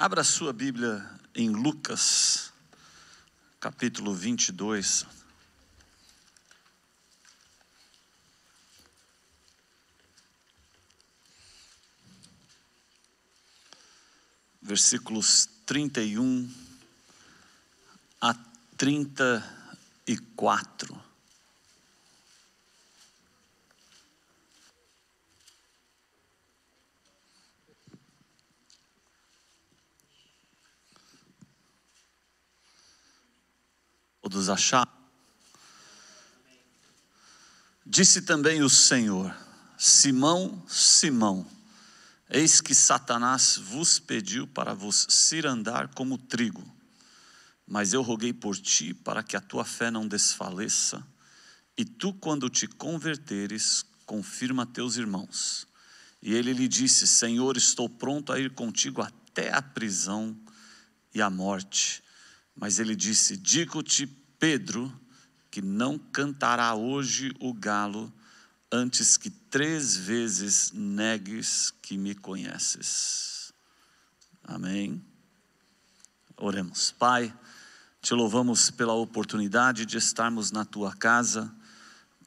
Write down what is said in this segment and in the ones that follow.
Abra sua Bíblia em Lucas, capítulo 22. Versículos 31 a 34. Todos acharam? Disse também o Senhor: Simão, Simão, eis que Satanás vos pediu para vos andar como trigo. Mas eu roguei por ti para que a tua fé não desfaleça, e tu, quando te converteres, confirma teus irmãos. E ele lhe disse: Senhor, estou pronto a ir contigo até a prisão e a morte. Mas ele disse: Digo-te, Pedro, que não cantará hoje o galo antes que três vezes negues que me conheces. Amém. Oremos. Pai, te louvamos pela oportunidade de estarmos na tua casa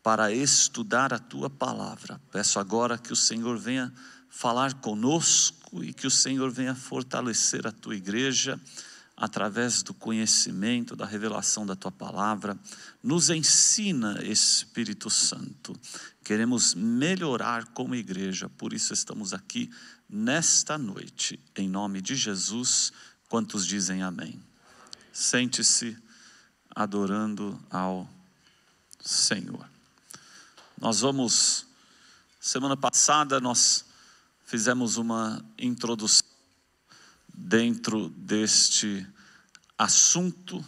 para estudar a tua palavra. Peço agora que o Senhor venha falar conosco e que o Senhor venha fortalecer a tua igreja através do conhecimento, da revelação da tua palavra. Nos ensina, Espírito Santo. Queremos melhorar como igreja, por isso estamos aqui nesta noite, em nome de Jesus. Quantos dizem amém? Sente-se adorando ao Senhor. Nós vamos, semana passada, nós fizemos uma introdução dentro deste assunto.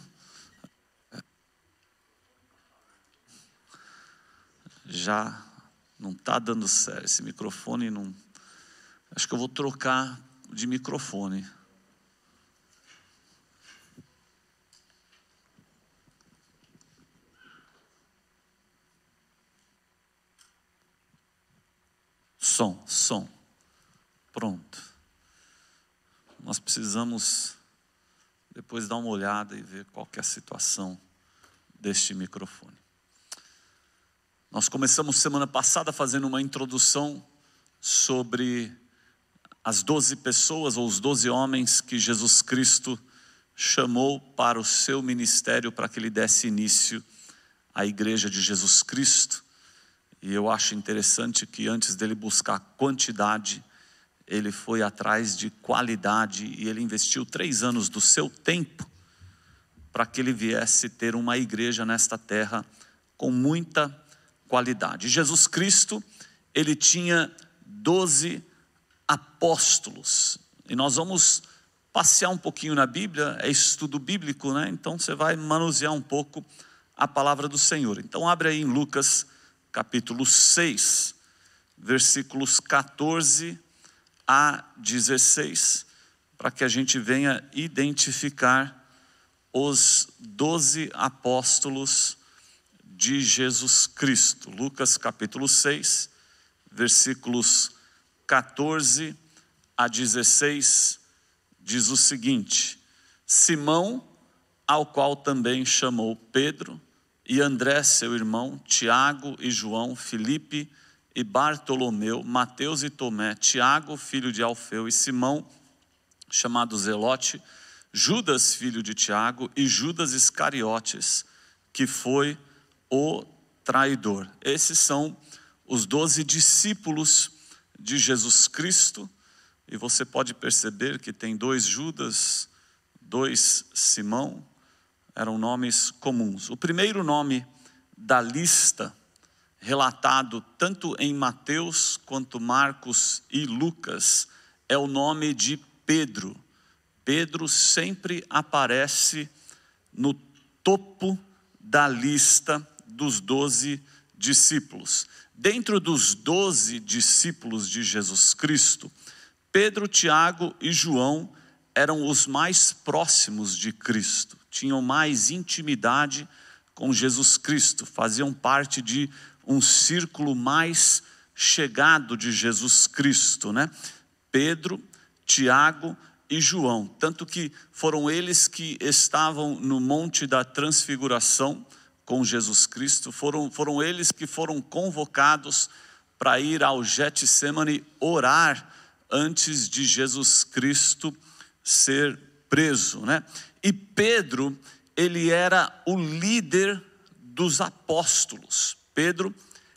Já não está dando certo. Esse microfone não. Acho que eu vou trocar de microfone. Som, som. Pronto nós precisamos depois dar uma olhada e ver qual é a situação deste microfone. Nós começamos semana passada fazendo uma introdução sobre as doze pessoas ou os doze homens que Jesus Cristo chamou para o seu ministério para que ele desse início à igreja de Jesus Cristo. E eu acho interessante que antes dele buscar quantidade, ele foi atrás de qualidade e ele investiu três anos do seu tempo para que ele viesse ter uma igreja nesta terra com muita qualidade. Jesus Cristo, ele tinha doze apóstolos. E nós vamos passear um pouquinho na Bíblia, é estudo bíblico, né? Então você vai manusear um pouco a palavra do Senhor. Então abre aí em Lucas capítulo 6, versículos 14 a16, para que a gente venha identificar os doze apóstolos de Jesus Cristo. Lucas capítulo 6, versículos 14 a 16, diz o seguinte: Simão, ao qual também chamou Pedro, e André, seu irmão, Tiago e João, Filipe, e Bartolomeu, Mateus e Tomé, Tiago, filho de Alfeu, e Simão, chamado Zelote, Judas, filho de Tiago, e Judas Iscariotes, que foi o traidor. Esses são os doze discípulos de Jesus Cristo, e você pode perceber que tem dois Judas, dois Simão, eram nomes comuns. O primeiro nome da lista relatado tanto em Mateus quanto Marcos e Lucas é o nome de Pedro. Pedro sempre aparece no topo da lista dos doze discípulos. Dentro dos doze discípulos de Jesus Cristo, Pedro, Tiago e João eram os mais próximos de Cristo, tinham mais intimidade com Jesus Cristo, faziam parte de um círculo mais chegado de Jesus Cristo, né? Pedro, Tiago e João. Tanto que foram eles que estavam no Monte da Transfiguração com Jesus Cristo, foram, foram eles que foram convocados para ir ao Getsemane orar antes de Jesus Cristo ser preso, né? E Pedro, ele era o líder dos apóstolos. Pedro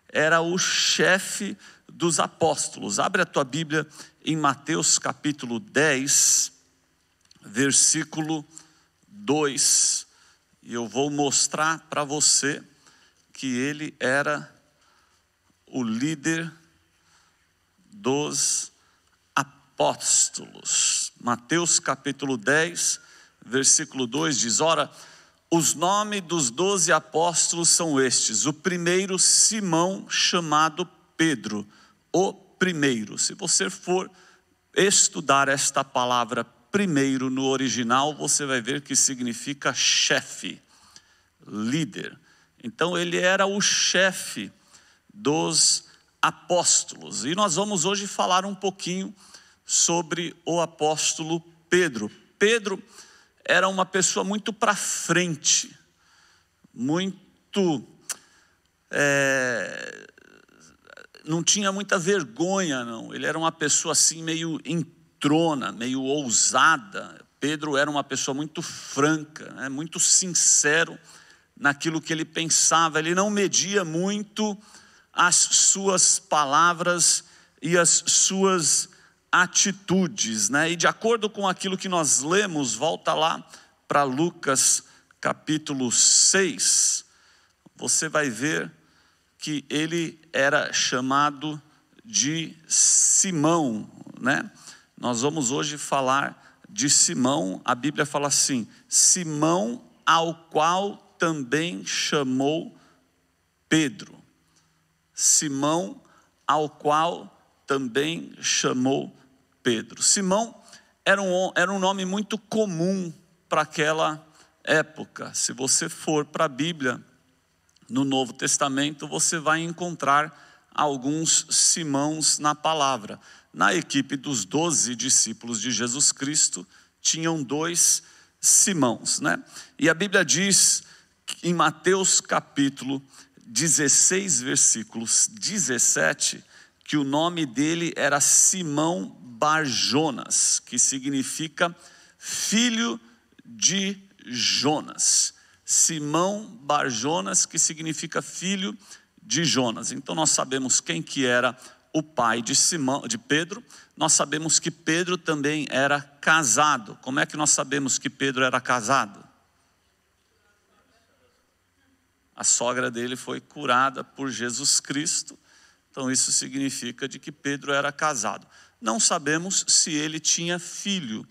era o chefe dos apóstolos. Abre a tua Bíblia em Mateus capítulo 10, versículo 2, e eu vou mostrar para você que ele era o líder dos apóstolos. Mateus capítulo 10, versículo 2 diz: Ora, os nomes dos doze apóstolos são estes: o primeiro, Simão, chamado Pedro, o primeiro. Se você for estudar esta palavra primeiro no original, você vai ver que significa chefe, líder. Então, ele era o chefe dos apóstolos. E nós vamos hoje falar um pouquinho sobre o apóstolo Pedro. Pedro era uma pessoa muito para frente, muito. É, não tinha muita vergonha, não. Ele era uma pessoa assim meio entrona, meio ousada. Pedro era uma pessoa muito franca, né, muito sincero naquilo que ele pensava. Ele não media muito as suas palavras e as suas atitudes, né? E de acordo com aquilo que nós lemos, volta lá para Lucas capítulo 6, você vai ver que ele era chamado de Simão, né? Nós vamos hoje falar de Simão. A Bíblia fala assim: Simão ao qual também chamou Pedro. Simão ao qual também chamou Pedro. Simão era um, era um nome muito comum para aquela época. Se você for para a Bíblia, no Novo Testamento, você vai encontrar alguns Simãos na palavra. Na equipe dos doze discípulos de Jesus Cristo, tinham dois Simãos. Né? E a Bíblia diz em Mateus capítulo 16, versículos 17, que o nome dele era Simão Barjonas, que significa filho de Jonas. Simão Barjonas, que significa filho de Jonas. Então nós sabemos quem que era o pai de Simão, de Pedro. Nós sabemos que Pedro também era casado. Como é que nós sabemos que Pedro era casado? A sogra dele foi curada por Jesus Cristo. Então isso significa de que Pedro era casado. Não sabemos se ele tinha filho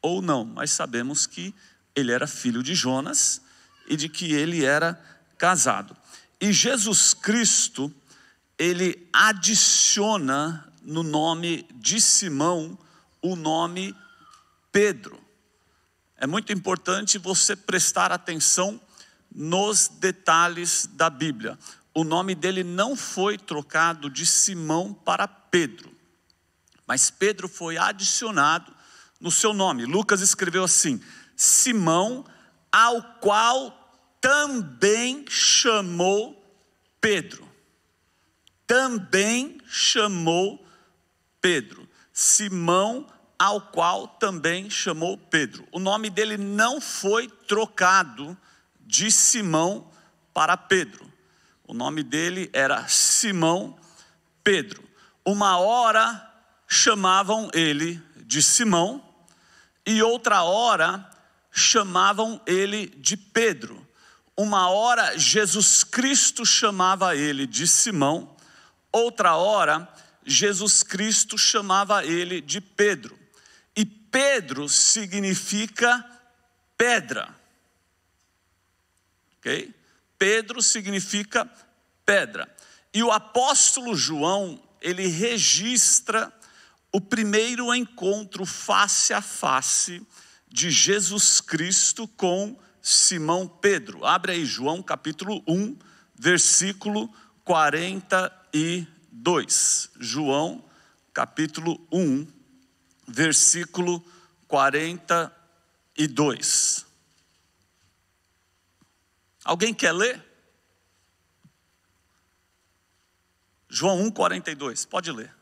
ou não, mas sabemos que ele era filho de Jonas e de que ele era casado. E Jesus Cristo, ele adiciona no nome de Simão o nome Pedro. É muito importante você prestar atenção nos detalhes da Bíblia. O nome dele não foi trocado de Simão para Pedro mas Pedro foi adicionado no seu nome. Lucas escreveu assim: Simão, ao qual também chamou Pedro. Também chamou Pedro. Simão, ao qual também chamou Pedro. O nome dele não foi trocado de Simão para Pedro. O nome dele era Simão Pedro. Uma hora chamavam ele de Simão, e outra hora chamavam ele de Pedro. Uma hora Jesus Cristo chamava ele de Simão, outra hora Jesus Cristo chamava ele de Pedro. E Pedro significa pedra. OK? Pedro significa pedra. E o apóstolo João, ele registra o primeiro encontro face a face de Jesus Cristo com Simão Pedro. Abre aí João capítulo 1, versículo 42. João capítulo 1, versículo 42. Alguém quer ler? João 1, 42, pode ler.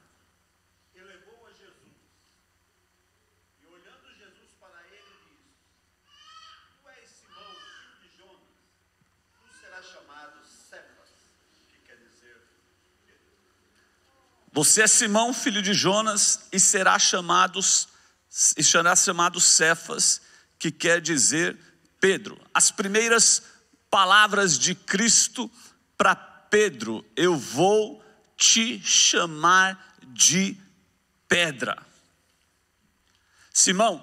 Você é Simão, filho de Jonas, e será chamado, e será chamado Cefas, que quer dizer Pedro. As primeiras palavras de Cristo para Pedro: Eu vou te chamar de pedra. Simão,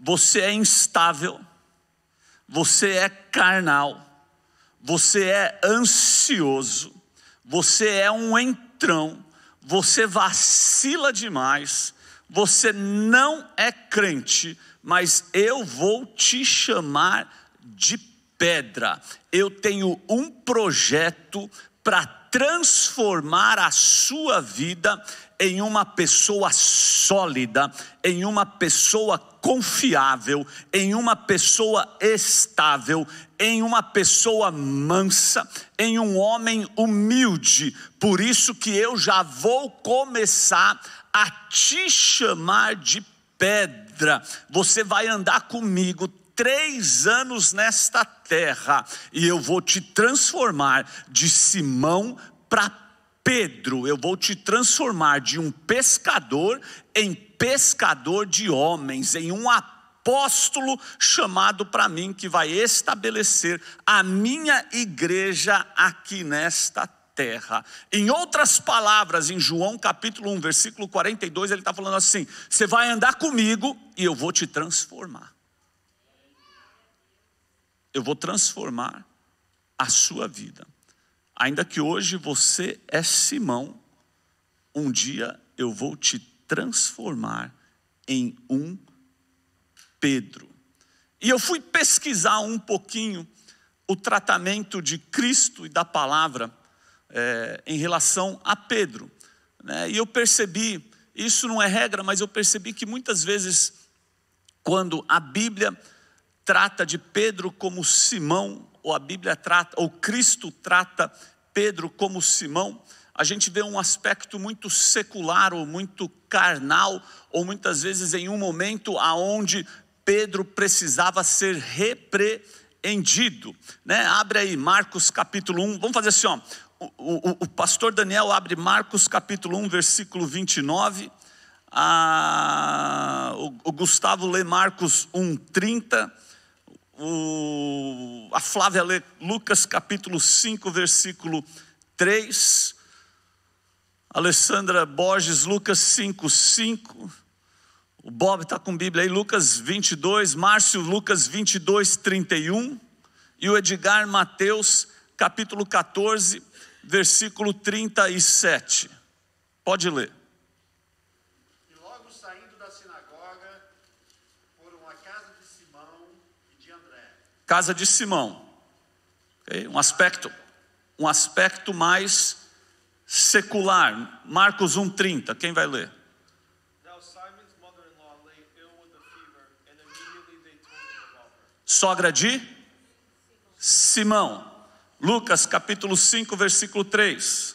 você é instável, você é carnal, você é ansioso, você é um entrão você vacila demais, você não é crente, mas eu vou te chamar de pedra. Eu tenho um projeto para transformar a sua vida em uma pessoa sólida, em uma pessoa confiável, em uma pessoa estável, em uma pessoa mansa, em um homem humilde. Por isso que eu já vou começar a te chamar de pedra. Você vai andar comigo três anos nesta terra terra e eu vou te transformar de Simão para Pedro, eu vou te transformar de um pescador em pescador de homens, em um apóstolo chamado para mim que vai estabelecer a minha igreja aqui nesta terra terra. Em outras palavras, em João capítulo 1, versículo 42, ele está falando assim: Você vai andar comigo e eu vou te transformar eu vou transformar a sua vida. Ainda que hoje você é Simão, um dia eu vou te transformar em um Pedro. E eu fui pesquisar um pouquinho o tratamento de Cristo e da palavra é, em relação a Pedro. Né? E eu percebi, isso não é regra, mas eu percebi que muitas vezes, quando a Bíblia trata de Pedro como Simão, ou a Bíblia trata, ou Cristo trata Pedro como Simão, a gente vê um aspecto muito secular ou muito carnal, ou muitas vezes em um momento aonde Pedro precisava ser repreendido. Né? Abre aí Marcos capítulo 1, vamos fazer assim, ó. O, o, o pastor Daniel abre Marcos capítulo 1, versículo 29. A, ah, o, o Gustavo lê Marcos 1, 30 o, a Flávia lê Lucas capítulo 5, versículo 3. Alessandra Borges, Lucas 5, 5. O Bob está com Bíblia aí, Lucas 22. Márcio, Lucas 22, 31. E o Edgar, Mateus, capítulo 14, versículo 37. Pode ler. casa de Simão. Um aspecto, um aspecto mais secular. Marcos 1:30. Quem vai ler? sogra de Simão. Lucas capítulo 5, versículo 3.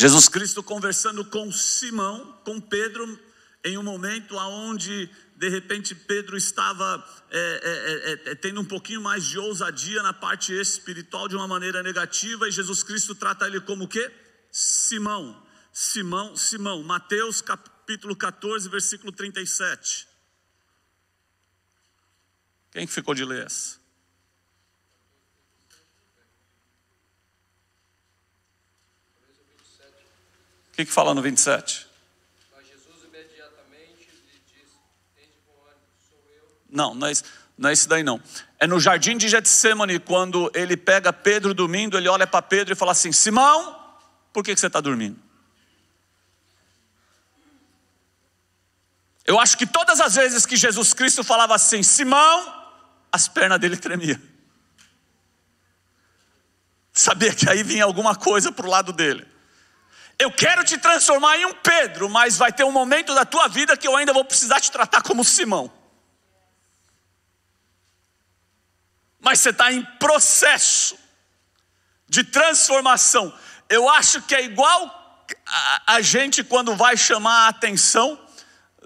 Jesus Cristo conversando com Simão, com Pedro, em um momento aonde de repente Pedro estava é é, é, é, é, tendo um pouquinho mais de ousadia na parte espiritual de uma maneira negativa e Jesus Cristo trata ele como o quê? Simão, Simão, Simão. Mateus capítulo 14, versículo 37. Quem ficou de ler essa? que, que fala no 27? Mas Jesus imediatamente lhe disse: Não, não é isso. Não é isso daí não. É no jardim de Getsemane, quando ele pega Pedro dormindo, ele olha para Pedro e fala assim: Simão, por que, que você está dormindo? Eu acho que todas as vezes que Jesus Cristo falava assim, Simão, as pernas dele tremiam. Sabia que aí vinha alguma coisa para o lado dele eu quero te transformar em um Pedro, mas vai ter um momento da tua vida que eu ainda vou precisar te tratar como Simão. Mas você está em processo de transformação. Eu acho que é igual a, gente quando vai chamar a atenção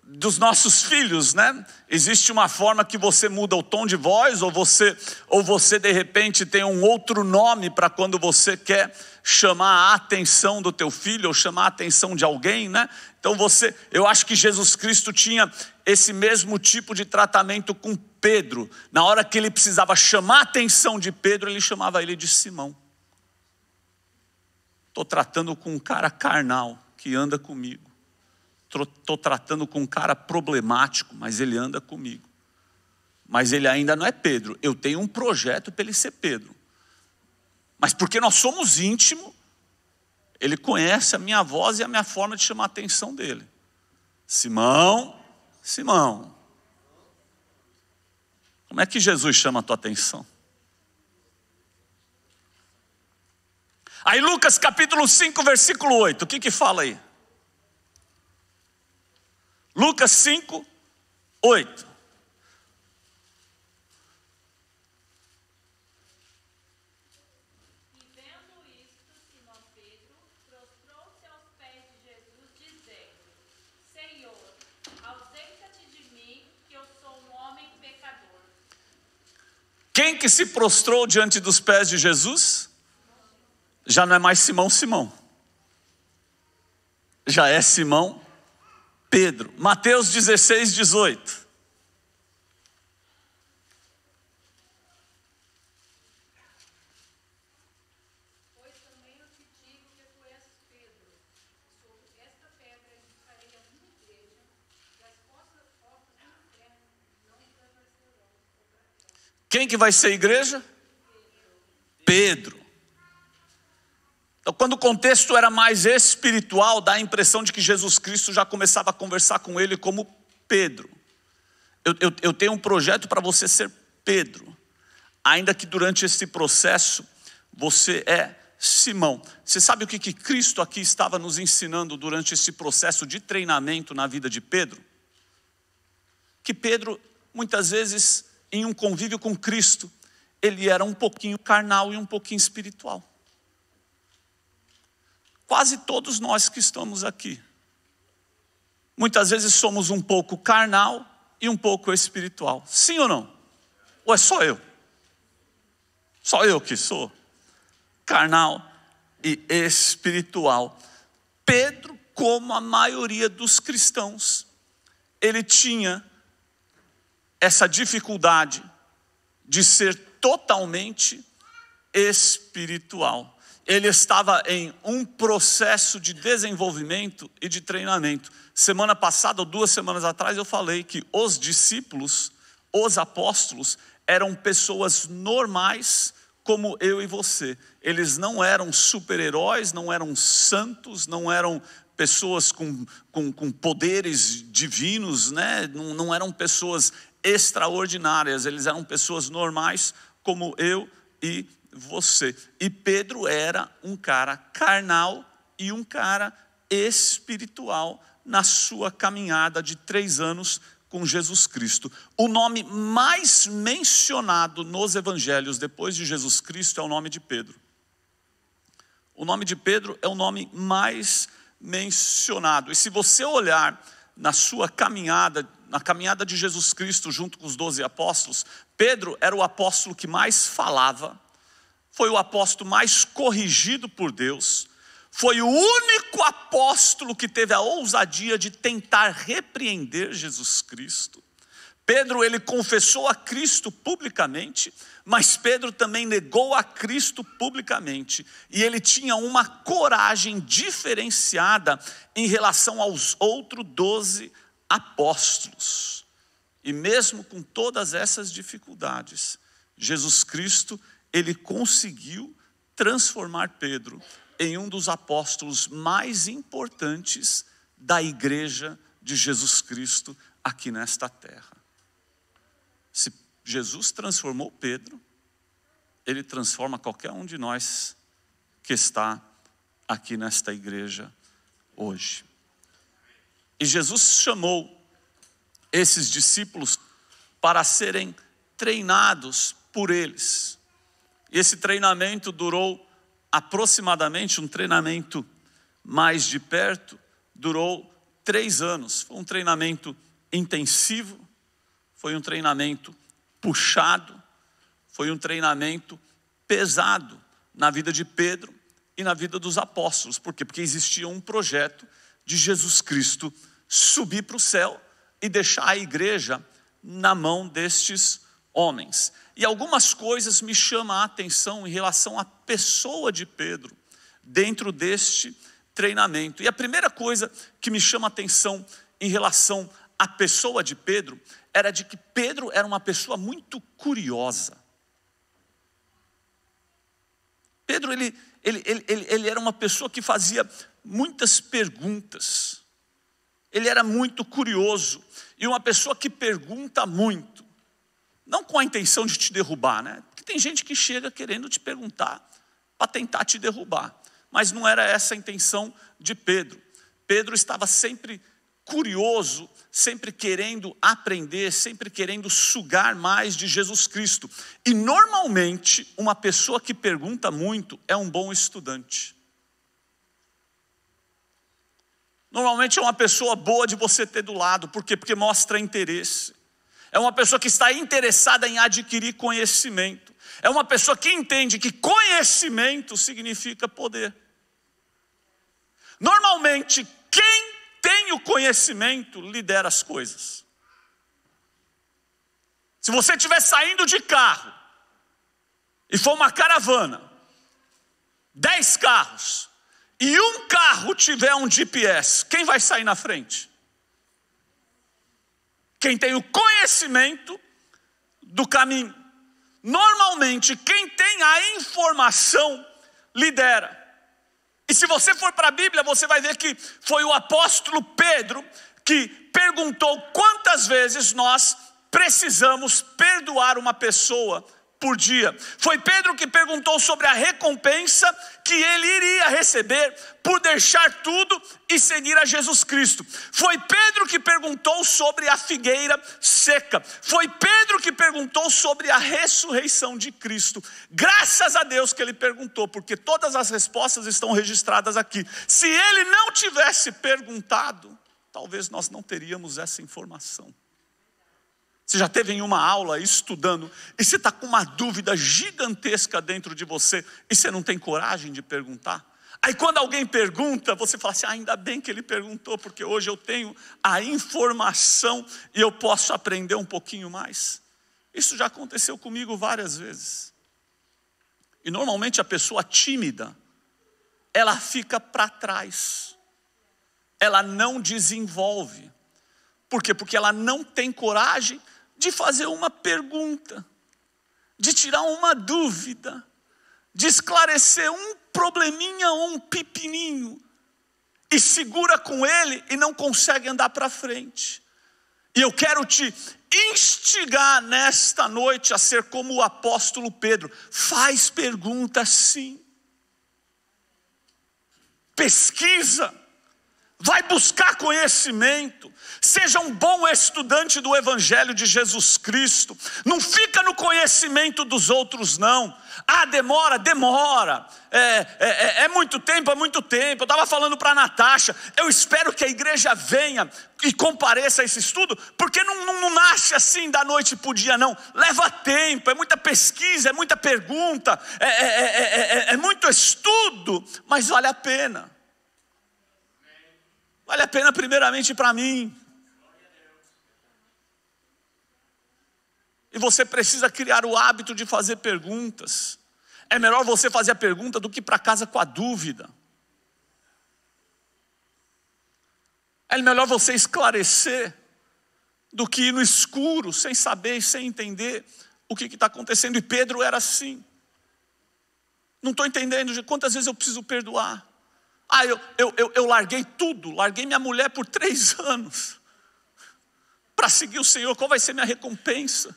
dos nossos filhos, né? Existe uma forma que você muda o tom de voz ou você ou você de repente tem um outro nome para quando você quer chamar a atenção do teu filho ou chamar a atenção de alguém, né? Então você, eu acho que Jesus Cristo tinha esse mesmo tipo de tratamento com Pedro. Na hora que ele precisava chamar a atenção de Pedro, ele chamava ele de Simão. Estou tratando com um cara carnal que anda comigo. Estou tratando com um cara problemático, mas ele anda comigo. Mas ele ainda não é Pedro. Eu tenho um projeto para ele ser Pedro. Mas porque nós somos íntimos, ele conhece a minha voz e a minha forma de chamar a atenção dele. Simão, Simão. Como é que Jesus chama a tua atenção? Aí Lucas capítulo 5, versículo 8, o que que fala aí? Lucas 5, 8. Quem que se prostrou diante dos pés de Jesus? Já não é mais Simão Simão. Já é Simão Pedro. Mateus 16, 18. Quem que vai ser igreja? Pedro. Então, quando o contexto era mais espiritual, dá a impressão de que Jesus Cristo já começava a conversar com ele como Pedro. Eu, eu, eu tenho um projeto para você ser Pedro, ainda que durante esse processo você é Simão. Você sabe o que, que Cristo aqui estava nos ensinando durante esse processo de treinamento na vida de Pedro? Que Pedro, muitas vezes, em um convívio com Cristo, ele era um pouquinho carnal e um pouquinho espiritual. Quase todos nós que estamos aqui, muitas vezes somos um pouco carnal e um pouco espiritual. Sim ou não? Ou é só eu? Só eu que sou carnal e espiritual. Pedro, como a maioria dos cristãos, ele tinha essa dificuldade de ser totalmente espiritual. Ele estava em um processo de desenvolvimento e de treinamento. Semana passada ou duas semanas atrás eu falei que os discípulos, os apóstolos, eram pessoas normais como eu e você. Eles não eram super-heróis, não eram santos, não eram pessoas com, com, com, poderes divinos, né? não, não eram pessoas extraordinárias, eles eram pessoas normais como eu e você. E Pedro era um cara carnal e um cara espiritual na sua caminhada de três anos com Jesus Cristo. O nome mais mencionado nos evangelhos depois de Jesus Cristo é o nome de Pedro. O nome de Pedro é o nome mais mencionado. E se você olhar na sua caminhada na caminhada de Jesus Cristo junto com os doze apóstolos, Pedro era o apóstolo que mais falava, foi o apóstolo mais corrigido por Deus, foi o único apóstolo que teve a ousadia de tentar repreender Jesus Cristo. Pedro ele confessou a Cristo publicamente, mas Pedro também negou a Cristo publicamente, e ele tinha uma coragem diferenciada em relação aos outros doze apóstolos. E mesmo com todas essas dificuldades, Jesus Cristo, ele conseguiu transformar Pedro em um dos apóstolos mais importantes da igreja de Jesus Cristo aqui nesta terra. Se Jesus transformou Pedro, ele transforma qualquer um de nós que está aqui nesta igreja hoje. E Jesus chamou esses discípulos para serem treinados por eles. E esse treinamento durou aproximadamente um treinamento mais de perto, durou três anos. Foi um treinamento intensivo, foi um treinamento puxado, foi um treinamento pesado na vida de Pedro e na vida dos apóstolos. Por quê? Porque existia um projeto de Jesus Cristo subir para o céu e deixar a igreja na mão destes homens. E algumas coisas me chamam a atenção em relação à pessoa de Pedro dentro deste treinamento. E a primeira coisa que me chama a atenção em relação à pessoa de Pedro era de que Pedro era uma pessoa muito curiosa. Pedro ele, ele, ele, ele, ele era uma pessoa que fazia muitas perguntas. Ele era muito curioso e uma pessoa que pergunta muito, não com a intenção de te derrubar, né? Porque tem gente que chega querendo te perguntar para tentar te derrubar, mas não era essa a intenção de Pedro. Pedro estava sempre curioso, sempre querendo aprender, sempre querendo sugar mais de Jesus Cristo. E normalmente, uma pessoa que pergunta muito é um bom estudante. Normalmente é uma pessoa boa de você ter do lado, por quê? Porque mostra interesse. É uma pessoa que está interessada em adquirir conhecimento. É uma pessoa que entende que conhecimento significa poder. Normalmente, quem tem o conhecimento lidera as coisas. Se você estiver saindo de carro e for uma caravana, dez carros, e um carro tiver um GPS, quem vai sair na frente? Quem tem o conhecimento do caminho. Normalmente, quem tem a informação lidera. E se você for para a Bíblia, você vai ver que foi o apóstolo Pedro que perguntou quantas vezes nós precisamos perdoar uma pessoa por dia. Foi Pedro que perguntou sobre a recompensa que ele iria receber por deixar tudo e seguir a Jesus Cristo. Foi Pedro que perguntou sobre a figueira seca. Foi Pedro que perguntou sobre a ressurreição de Cristo. Graças a Deus que ele perguntou, porque todas as respostas estão registradas aqui. Se ele não tivesse perguntado, talvez nós não teríamos essa informação. Você já teve em uma aula estudando e você está com uma dúvida gigantesca dentro de você e você não tem coragem de perguntar? Aí quando alguém pergunta, você fala assim: ah, ainda bem que ele perguntou, porque hoje eu tenho a informação e eu posso aprender um pouquinho mais. Isso já aconteceu comigo várias vezes. E normalmente a pessoa tímida, ela fica para trás, ela não desenvolve. Por quê? Porque ela não tem coragem de fazer uma pergunta, de tirar uma dúvida, de esclarecer um probleminha ou um pepininho, e segura com ele e não consegue andar para frente. E eu quero te instigar nesta noite a ser como o apóstolo Pedro: faz perguntas sim, pesquisa, vai buscar conhecimento, Seja um bom estudante do Evangelho de Jesus Cristo. Não fica no conhecimento dos outros, não. Ah, demora, demora. É, é, é, é muito tempo, é muito tempo. Eu estava falando para a Natasha, eu espero que a igreja venha e compareça a esse estudo, porque não, não, não nasce assim da noite para o dia, não. Leva tempo, é muita pesquisa, é muita pergunta, é, é, é, é muito estudo, mas vale a pena. Vale a pena, primeiramente, para mim. E você precisa criar o hábito de fazer perguntas. É melhor você fazer a pergunta do que para casa com a dúvida. É melhor você esclarecer do que ir no escuro, sem saber, sem entender o que está acontecendo. E Pedro era assim. Não estou entendendo de quantas vezes eu preciso perdoar. Ah, eu, eu, eu, eu larguei tudo, larguei minha mulher por três anos para seguir o Senhor, qual vai ser minha recompensa?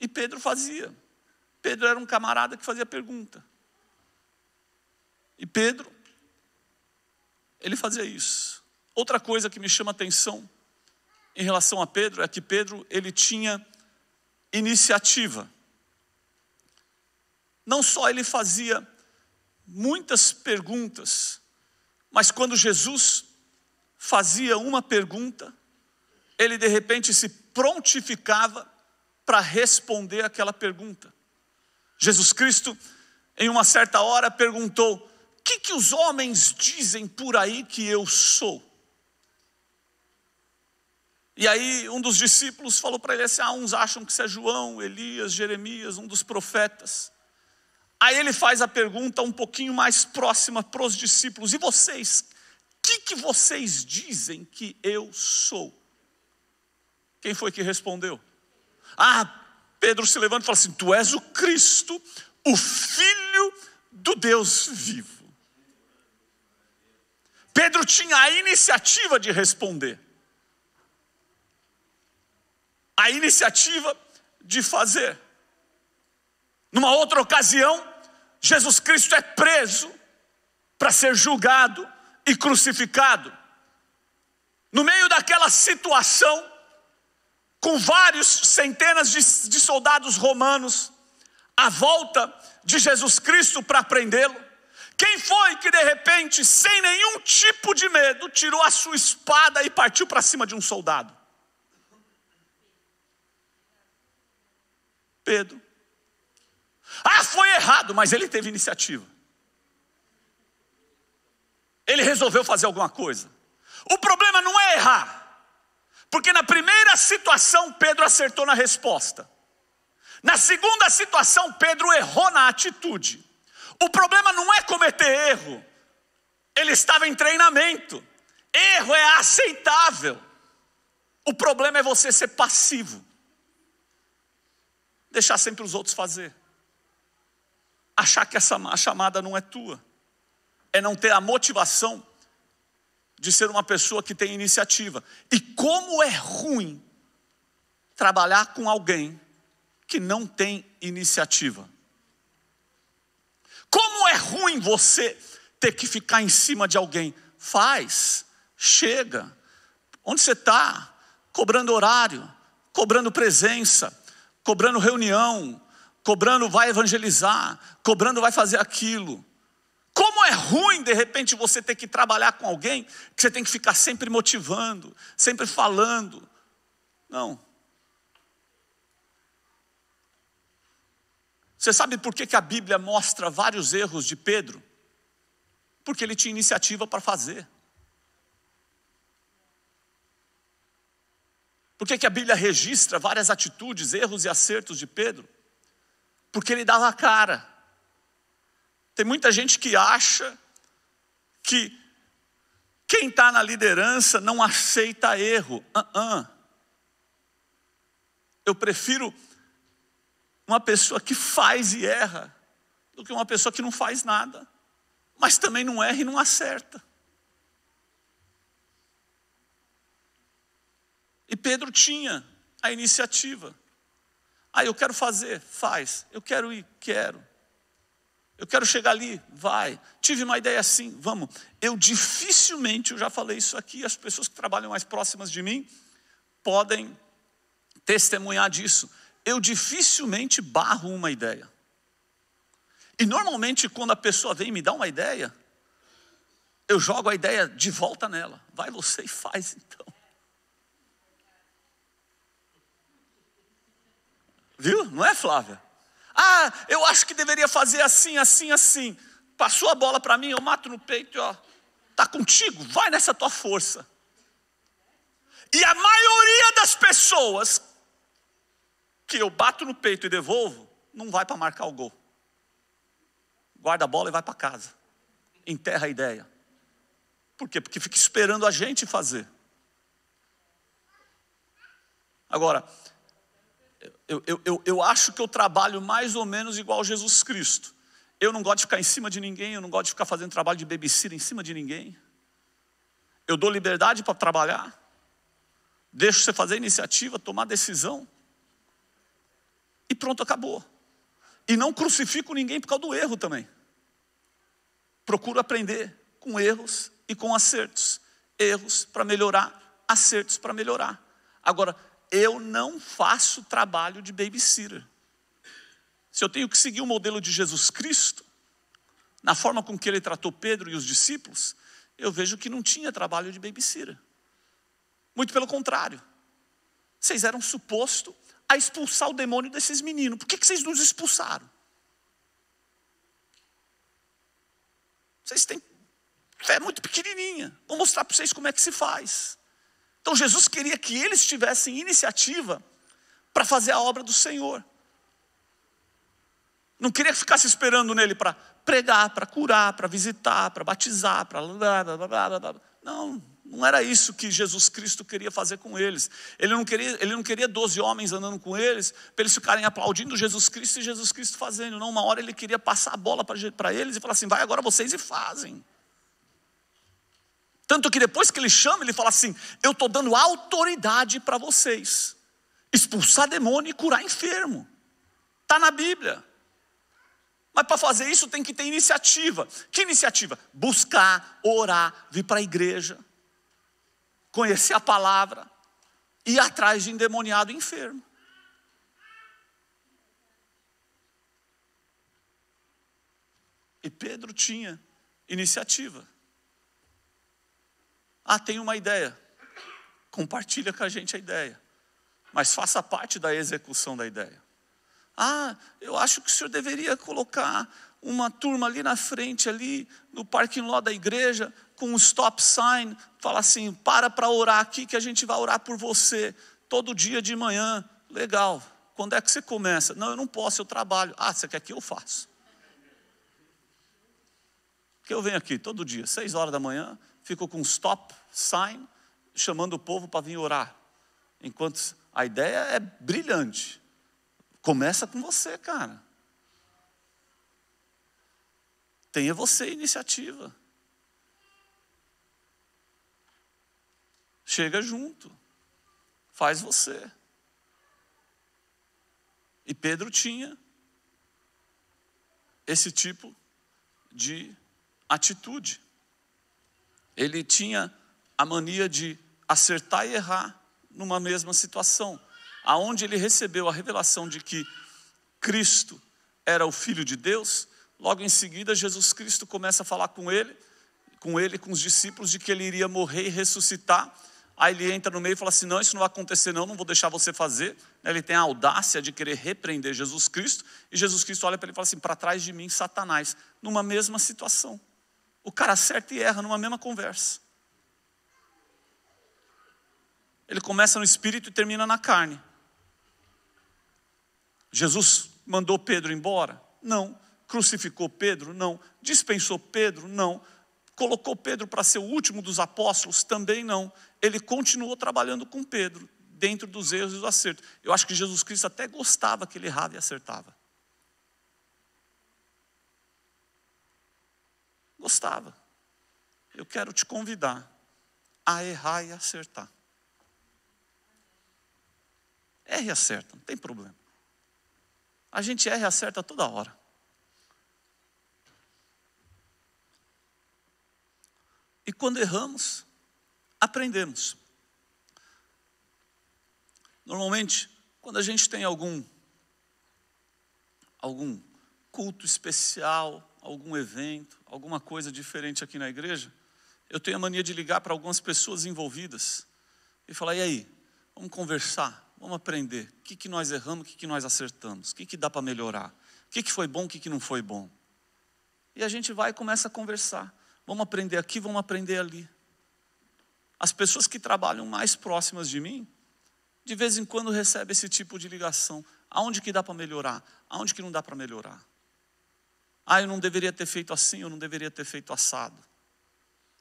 E Pedro fazia. Pedro era um camarada que fazia pergunta. E Pedro, ele fazia isso. Outra coisa que me chama atenção em relação a Pedro é que Pedro ele tinha iniciativa. Não só ele fazia muitas perguntas, mas quando Jesus fazia uma pergunta, ele de repente se prontificava para responder aquela pergunta. Jesus Cristo, em uma certa hora, perguntou: O que, que os homens dizem por aí que eu sou? E aí, um dos discípulos falou para ele assim: Ah, uns acham que você é João, Elias, Jeremias, um dos profetas. Aí ele faz a pergunta um pouquinho mais próxima para os discípulos: E vocês? O que, que vocês dizem que eu sou? Quem foi que respondeu? Ah, Pedro se levanta e fala assim: Tu és o Cristo, o Filho do Deus vivo. Pedro tinha a iniciativa de responder, a iniciativa de fazer. Numa outra ocasião, Jesus Cristo é preso para ser julgado e crucificado. No meio daquela situação, com vários centenas de, de soldados romanos à volta de Jesus Cristo para prendê-lo? Quem foi que de repente, sem nenhum tipo de medo, tirou a sua espada e partiu para cima de um soldado? Pedro. Ah, foi errado, mas ele teve iniciativa. Ele resolveu fazer alguma coisa. O problema não é errar. Porque na primeira situação Pedro acertou na resposta. Na segunda situação Pedro errou na atitude. O problema não é cometer erro. Ele estava em treinamento. Erro é aceitável. O problema é você ser passivo. Deixar sempre os outros fazer. Achar que essa chamada não é tua. É não ter a motivação de ser uma pessoa que tem iniciativa. E como é ruim trabalhar com alguém que não tem iniciativa. Como é ruim você ter que ficar em cima de alguém. Faz, chega. Onde você está? Cobrando horário, cobrando presença, cobrando reunião, cobrando vai evangelizar, cobrando vai fazer aquilo. Não é ruim, de repente, você ter que trabalhar com alguém que você tem que ficar sempre motivando, sempre falando. Não. Você sabe por que, que a Bíblia mostra vários erros de Pedro? Porque ele tinha iniciativa para fazer. Por que, que a Bíblia registra várias atitudes, erros e acertos de Pedro? Porque ele dava a cara. Tem muita gente que acha que quem está na liderança não aceita erro. Uh -uh. Eu prefiro uma pessoa que faz e erra do que uma pessoa que não faz nada, mas também não erra e não acerta. E Pedro tinha a iniciativa. Ah, eu quero fazer, faz. Eu quero ir, quero. Eu quero chegar ali, vai. Tive uma ideia assim, vamos. Eu dificilmente, eu já falei isso aqui, as pessoas que trabalham mais próximas de mim podem testemunhar disso. Eu dificilmente barro uma ideia. E normalmente, quando a pessoa vem e me dá uma ideia, eu jogo a ideia de volta nela. Vai você e faz então. Viu? Não é, Flávia? Ah, eu acho que deveria fazer assim, assim, assim. Passou a bola para mim, eu mato no peito, ó. Tá contigo, vai nessa tua força. E a maioria das pessoas que eu bato no peito e devolvo, não vai para marcar o gol. Guarda a bola e vai para casa. Enterra a ideia. Por quê? Porque fica esperando a gente fazer. Agora, eu, eu, eu, eu acho que eu trabalho mais ou menos igual Jesus Cristo. Eu não gosto de ficar em cima de ninguém, eu não gosto de ficar fazendo trabalho de babysitter em cima de ninguém. Eu dou liberdade para trabalhar, deixo você fazer iniciativa, tomar decisão, e pronto, acabou. E não crucifico ninguém por causa do erro também. Procuro aprender com erros e com acertos. Erros para melhorar, acertos para melhorar. Agora, eu não faço trabalho de babysitter. Se eu tenho que seguir o modelo de Jesus Cristo, na forma com que ele tratou Pedro e os discípulos, eu vejo que não tinha trabalho de babysitter. Muito pelo contrário. Vocês eram suposto a expulsar o demônio desses meninos. Por que, que vocês nos expulsaram? Vocês têm fé muito pequenininha. Vou mostrar para vocês como é que se faz. Então Jesus queria que eles tivessem iniciativa para fazer a obra do Senhor. Não queria que ficasse esperando nele para pregar, para curar, para visitar, para batizar, para. Não, não era isso que Jesus Cristo queria fazer com eles. Ele não queria, ele não queria 12 homens andando com eles para eles ficarem aplaudindo Jesus Cristo e Jesus Cristo fazendo. Não, uma hora ele queria passar a bola para eles e falar assim: vai agora vocês e fazem. Tanto que depois que ele chama, ele fala assim: Eu estou dando autoridade para vocês expulsar demônio e curar enfermo. Está na Bíblia. Mas para fazer isso tem que ter iniciativa. Que iniciativa? Buscar, orar, vir para a igreja, conhecer a palavra, ir atrás de endemoniado e enfermo. E Pedro tinha iniciativa. Ah, tem uma ideia. Compartilha com a gente a ideia. Mas faça parte da execução da ideia. Ah, eu acho que o senhor deveria colocar uma turma ali na frente, ali no parking lot da igreja, com um stop sign, fala assim: para para orar aqui que a gente vai orar por você, todo dia de manhã. Legal, quando é que você começa? Não, eu não posso, eu trabalho. Ah, você quer que eu faça? Que eu venho aqui todo dia, seis horas da manhã, ficou com um stop sign, chamando o povo para vir orar. Enquanto a ideia é brilhante. Começa com você, cara. Tenha você iniciativa. Chega junto. Faz você. E Pedro tinha esse tipo de atitude. Ele tinha a mania de acertar e errar numa mesma situação, aonde ele recebeu a revelação de que Cristo era o filho de Deus, logo em seguida Jesus Cristo começa a falar com ele, com ele com os discípulos de que ele iria morrer e ressuscitar. Aí ele entra no meio e fala assim: "Não, isso não vai acontecer não, não vou deixar você fazer". Né, ele tem a audácia de querer repreender Jesus Cristo, e Jesus Cristo olha para ele e fala assim: "Para trás de mim, Satanás", numa mesma situação o cara acerta e erra numa mesma conversa. Ele começa no espírito e termina na carne. Jesus mandou Pedro embora? Não. Crucificou Pedro? Não. Dispensou Pedro? Não. Colocou Pedro para ser o último dos apóstolos? Também não. Ele continuou trabalhando com Pedro, dentro dos erros e dos acertos. Eu acho que Jesus Cristo até gostava que ele errava e acertava. Gostava. Eu quero te convidar a errar e acertar. Erre e acerta, não tem problema. A gente erra e acerta toda hora. E quando erramos, aprendemos. Normalmente, quando a gente tem algum algum culto especial, algum evento, alguma coisa diferente aqui na igreja, eu tenho a mania de ligar para algumas pessoas envolvidas e falar: e aí, vamos conversar, vamos aprender o que, que nós erramos, o que, que nós acertamos, o que, que dá para melhorar, o que, que foi bom, o que, que não foi bom. E a gente vai e começa a conversar. Vamos aprender aqui, vamos aprender ali. As pessoas que trabalham mais próximas de mim, de vez em quando recebem esse tipo de ligação. Aonde que dá para melhorar? Aonde que não dá para melhorar? Ah, eu não deveria ter feito assim, eu não deveria ter feito assado.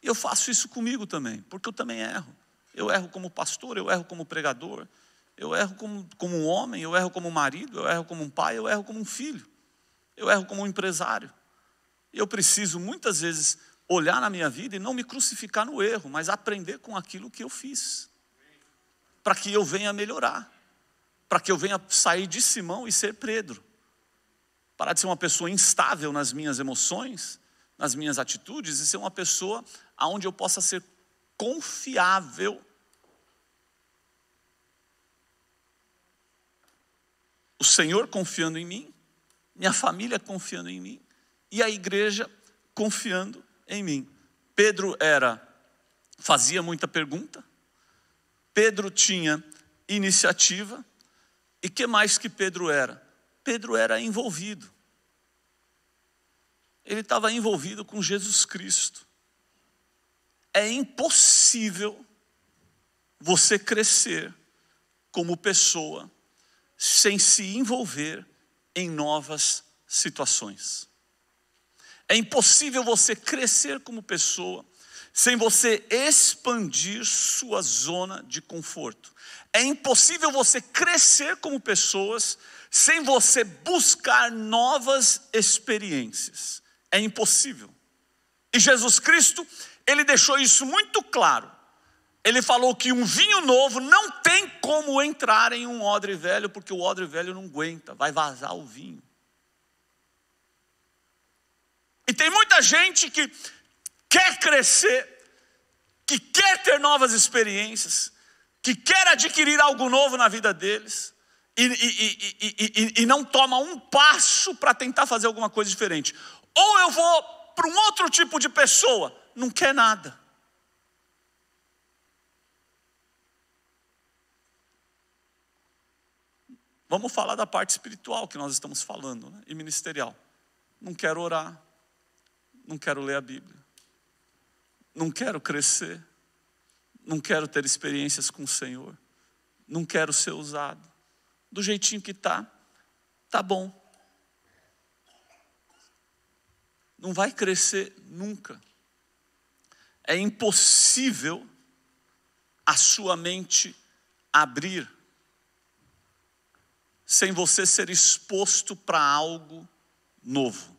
E eu faço isso comigo também, porque eu também erro. Eu erro como pastor, eu erro como pregador, eu erro como, como um homem, eu erro como marido, eu erro como um pai, eu erro como um filho, eu erro como um empresário. Eu preciso muitas vezes olhar na minha vida e não me crucificar no erro, mas aprender com aquilo que eu fiz, para que eu venha melhorar, para que eu venha sair de Simão e ser Pedro parar de ser uma pessoa instável nas minhas emoções, nas minhas atitudes e ser uma pessoa aonde eu possa ser confiável. O Senhor confiando em mim, minha família confiando em mim e a igreja confiando em mim. Pedro era fazia muita pergunta. Pedro tinha iniciativa. E que mais que Pedro era? Pedro era envolvido ele estava envolvido com Jesus Cristo. É impossível você crescer como pessoa sem se envolver em novas situações. É impossível você crescer como pessoa sem você expandir sua zona de conforto. É impossível você crescer como pessoas sem você buscar novas experiências é impossível. E Jesus Cristo, ele deixou isso muito claro. Ele falou que um vinho novo não tem como entrar em um odre velho, porque o odre velho não aguenta, vai vazar o vinho. E tem muita gente que quer crescer, que quer ter novas experiências, que quer adquirir algo novo na vida deles e, e, e, e não toma um passo para tentar fazer alguma coisa diferente. Ou eu vou para um outro tipo de pessoa, não quer nada. Vamos falar da parte espiritual que nós estamos falando, né? e ministerial. Não quero orar, não quero ler a Bíblia, não quero crescer, não quero ter experiências com o Senhor, não quero ser usado. Do jeitinho que está, tá bom. não vai crescer nunca. É impossível a sua mente abrir sem você ser exposto para algo novo.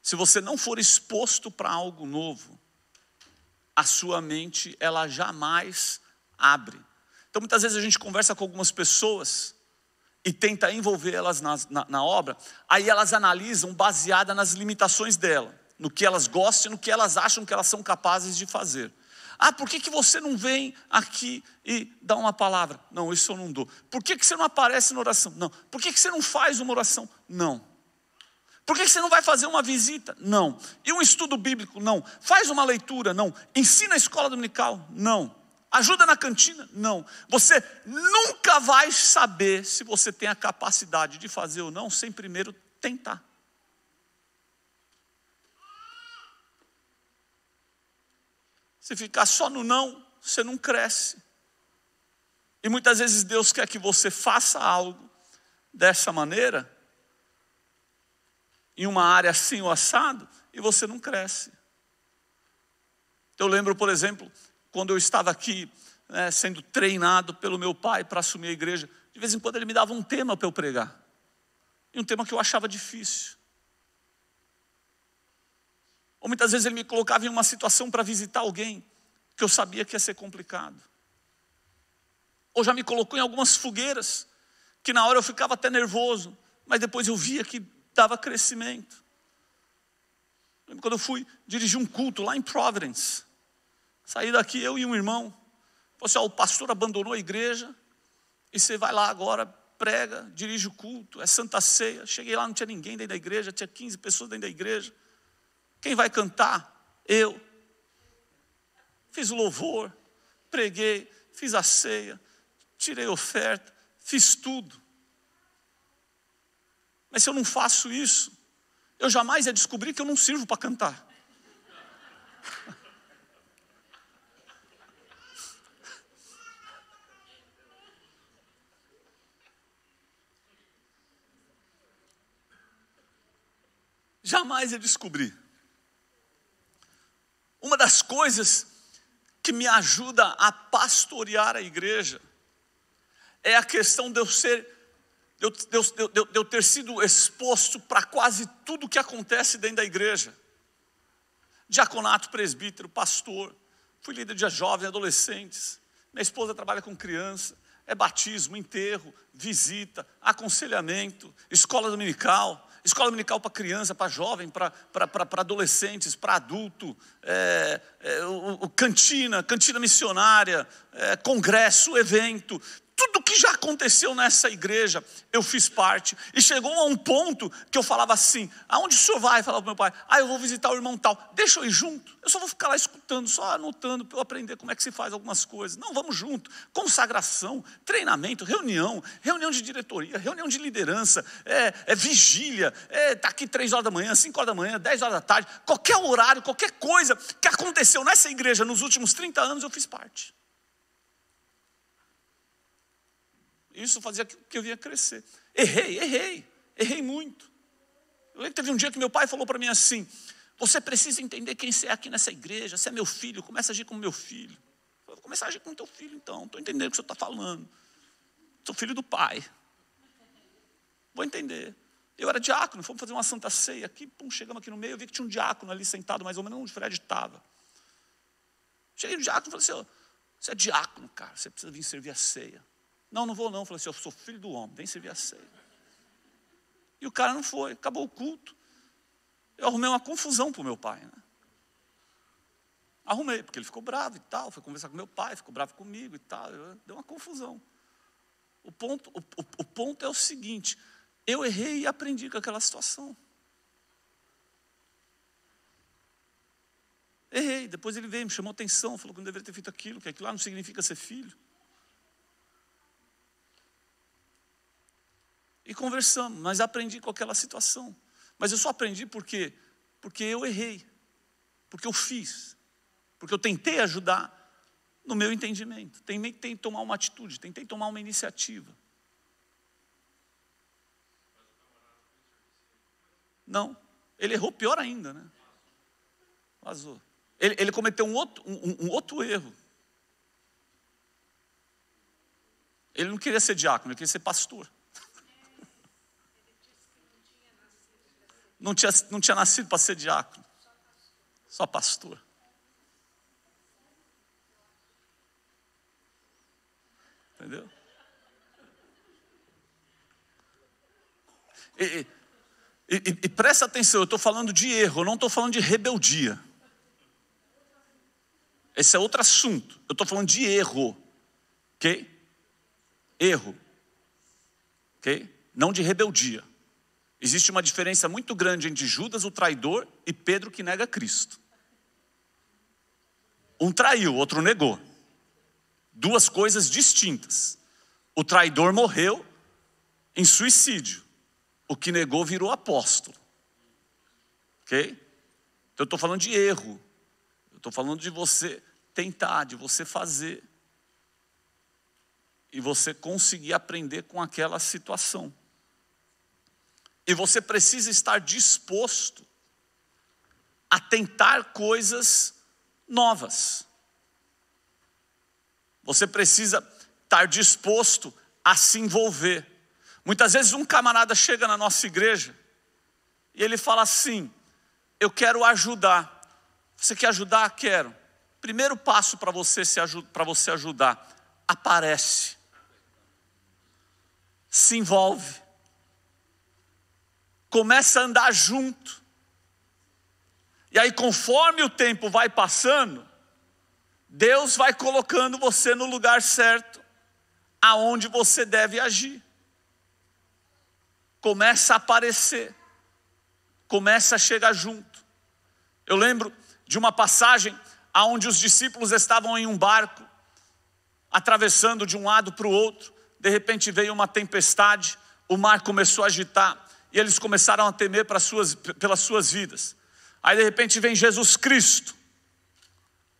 Se você não for exposto para algo novo, a sua mente ela jamais abre. Então muitas vezes a gente conversa com algumas pessoas e tenta envolver elas na, na, na, obra, aí elas analisam baseada nas limitações dela, no que elas gostam e no que elas acham que elas são capazes de fazer. Ah, por que, que você não vem aqui e dá uma palavra? Não, isso eu não dou. Por que, que você não aparece na oração? Não. Por que, que você não faz uma oração? Não. Por que, que você não vai fazer uma visita? Não. E um estudo bíblico? Não. Faz uma leitura? Não. Ensina a escola dominical? Não ajuda na cantina? Não. Você nunca vai saber se você tem a capacidade de fazer ou não sem primeiro tentar. Se ficar só no não, você não cresce. E muitas vezes Deus quer que você faça algo dessa maneira, em uma área assim ou assado, e você não cresce. Eu lembro, por exemplo, quando eu estava aqui né, sendo treinado pelo meu pai para assumir a igreja, de vez em quando ele me dava um tema para eu pregar. E um tema que eu achava difícil. Ou muitas vezes ele me colocava em uma situação para visitar alguém que eu sabia que ia ser complicado. Ou já me colocou em algumas fogueiras que na hora eu ficava até nervoso, mas depois eu via que dava crescimento. Lembro quando eu fui dirigir um culto lá em Providence. Saí daqui eu e um irmão. Você, assim, o pastor abandonou a igreja e você vai lá agora, prega, dirige o culto, é santa ceia. Cheguei lá, não tinha ninguém dentro da igreja, tinha 15 pessoas dentro da igreja. Quem vai cantar? Eu. Fiz o louvor, preguei, fiz a ceia, tirei oferta, fiz tudo. Mas se eu não faço isso, eu jamais ia descobrir que eu não sirvo para cantar. jamais ia descobrir. Uma das coisas que me ajuda a pastorear a igreja é a questão de eu ser de eu, de eu, de eu ter sido exposto para quase tudo que acontece dentro da igreja. Diaconato, presbítero, pastor, fui líder de jovens, adolescentes. Minha esposa trabalha com criança, é batismo, enterro, visita, aconselhamento, escola dominical, escola dominical para criança, para jovem, para adolescentes, para adulto, é, é, o, o, cantina, cantina missionária, é, congresso, evento, tudo que já aconteceu nessa igreja, eu fiz parte. E chegou a um ponto que eu falava assim: aonde o senhor vai? falava para meu pai: ah, eu vou visitar o irmão tal, deixa eu ir junto. Eu só vou ficar lá escutando, só anotando, para eu aprender como é que se faz algumas coisas. Não, vamos junto. Consagração, treinamento, reunião, reunião de diretoria, reunião de liderança, é, é vigília, é tá aqui três horas da manhã, cinco horas da manhã, dez horas da tarde, qualquer horário, qualquer coisa que aconteceu nessa igreja nos últimos 30 anos, eu fiz parte. Isso fazia que eu vinha crescer. Errei, errei, errei muito. Eu lembro que teve um dia que meu pai falou para mim assim: Você precisa entender quem você é aqui nessa igreja, você é meu filho, começa a agir como meu filho. Eu falei, vou começar a agir como teu filho, então, estou entendendo o que o senhor está falando. Sou filho do pai. Vou entender. Eu era diácono, fomos fazer uma santa ceia aqui, pum, chegamos aqui no meio, eu vi que tinha um diácono ali sentado, mais ou menos onde o Fred estava. Cheguei no diácono e falei assim: oh, Você é diácono, cara, você precisa vir servir a ceia. Não, não vou não. Falou assim, eu sou filho do homem, vem servir a ceia. E o cara não foi, acabou o culto. Eu arrumei uma confusão para o meu pai. Né? Arrumei, porque ele ficou bravo e tal, foi conversar com meu pai, ficou bravo comigo e tal. Deu uma confusão. O ponto, o, o ponto é o seguinte, eu errei e aprendi com aquela situação. Errei, depois ele veio, me chamou atenção, falou que não deveria ter feito aquilo, que aquilo lá não significa ser filho. e conversamos, mas aprendi com aquela situação. Mas eu só aprendi por quê? Porque eu errei, porque eu fiz, porque eu tentei ajudar no meu entendimento, tentei tomar uma atitude, tentei tomar uma iniciativa. Não, ele errou pior ainda, né? Vazou. Ele, ele cometeu um outro, um, um outro erro. Ele não queria ser diácono, ele queria ser pastor. não tinha, não tinha nascido para ser diácono, só pastor. Entendeu? E, e, e, e presta atenção, eu estou falando de erro, eu não estou falando de rebeldia. Esse é outro assunto. Eu estou falando de erro. Ok? Erro. Ok? Não de rebeldia. Existe uma diferença muito grande entre Judas, o traidor, e Pedro, que nega Cristo. Um traiu, outro negou. Duas coisas distintas. O traidor morreu em suicídio. O que negou virou apóstolo. Ok? Então eu estou falando de erro. Eu estou falando de você tentar, de você fazer. E você conseguir aprender com aquela situação. E você precisa estar disposto a tentar coisas novas. Você precisa estar disposto a se envolver. Muitas vezes um camarada chega na nossa igreja e ele fala assim: Eu quero ajudar. Você quer ajudar? Quero. Primeiro passo para você, se, você ajudar: aparece, se envolve começa a andar junto. E aí, conforme o tempo vai passando, Deus vai colocando você no lugar certo, aonde você deve agir. Começa a aparecer, começa a chegar junto. Eu lembro de uma passagem aonde os discípulos estavam em um barco, atravessando de um lado para o outro. De repente veio uma tempestade, o mar começou a agitar e eles começaram a temer suas, pelas suas vidas. Aí de repente vem Jesus Cristo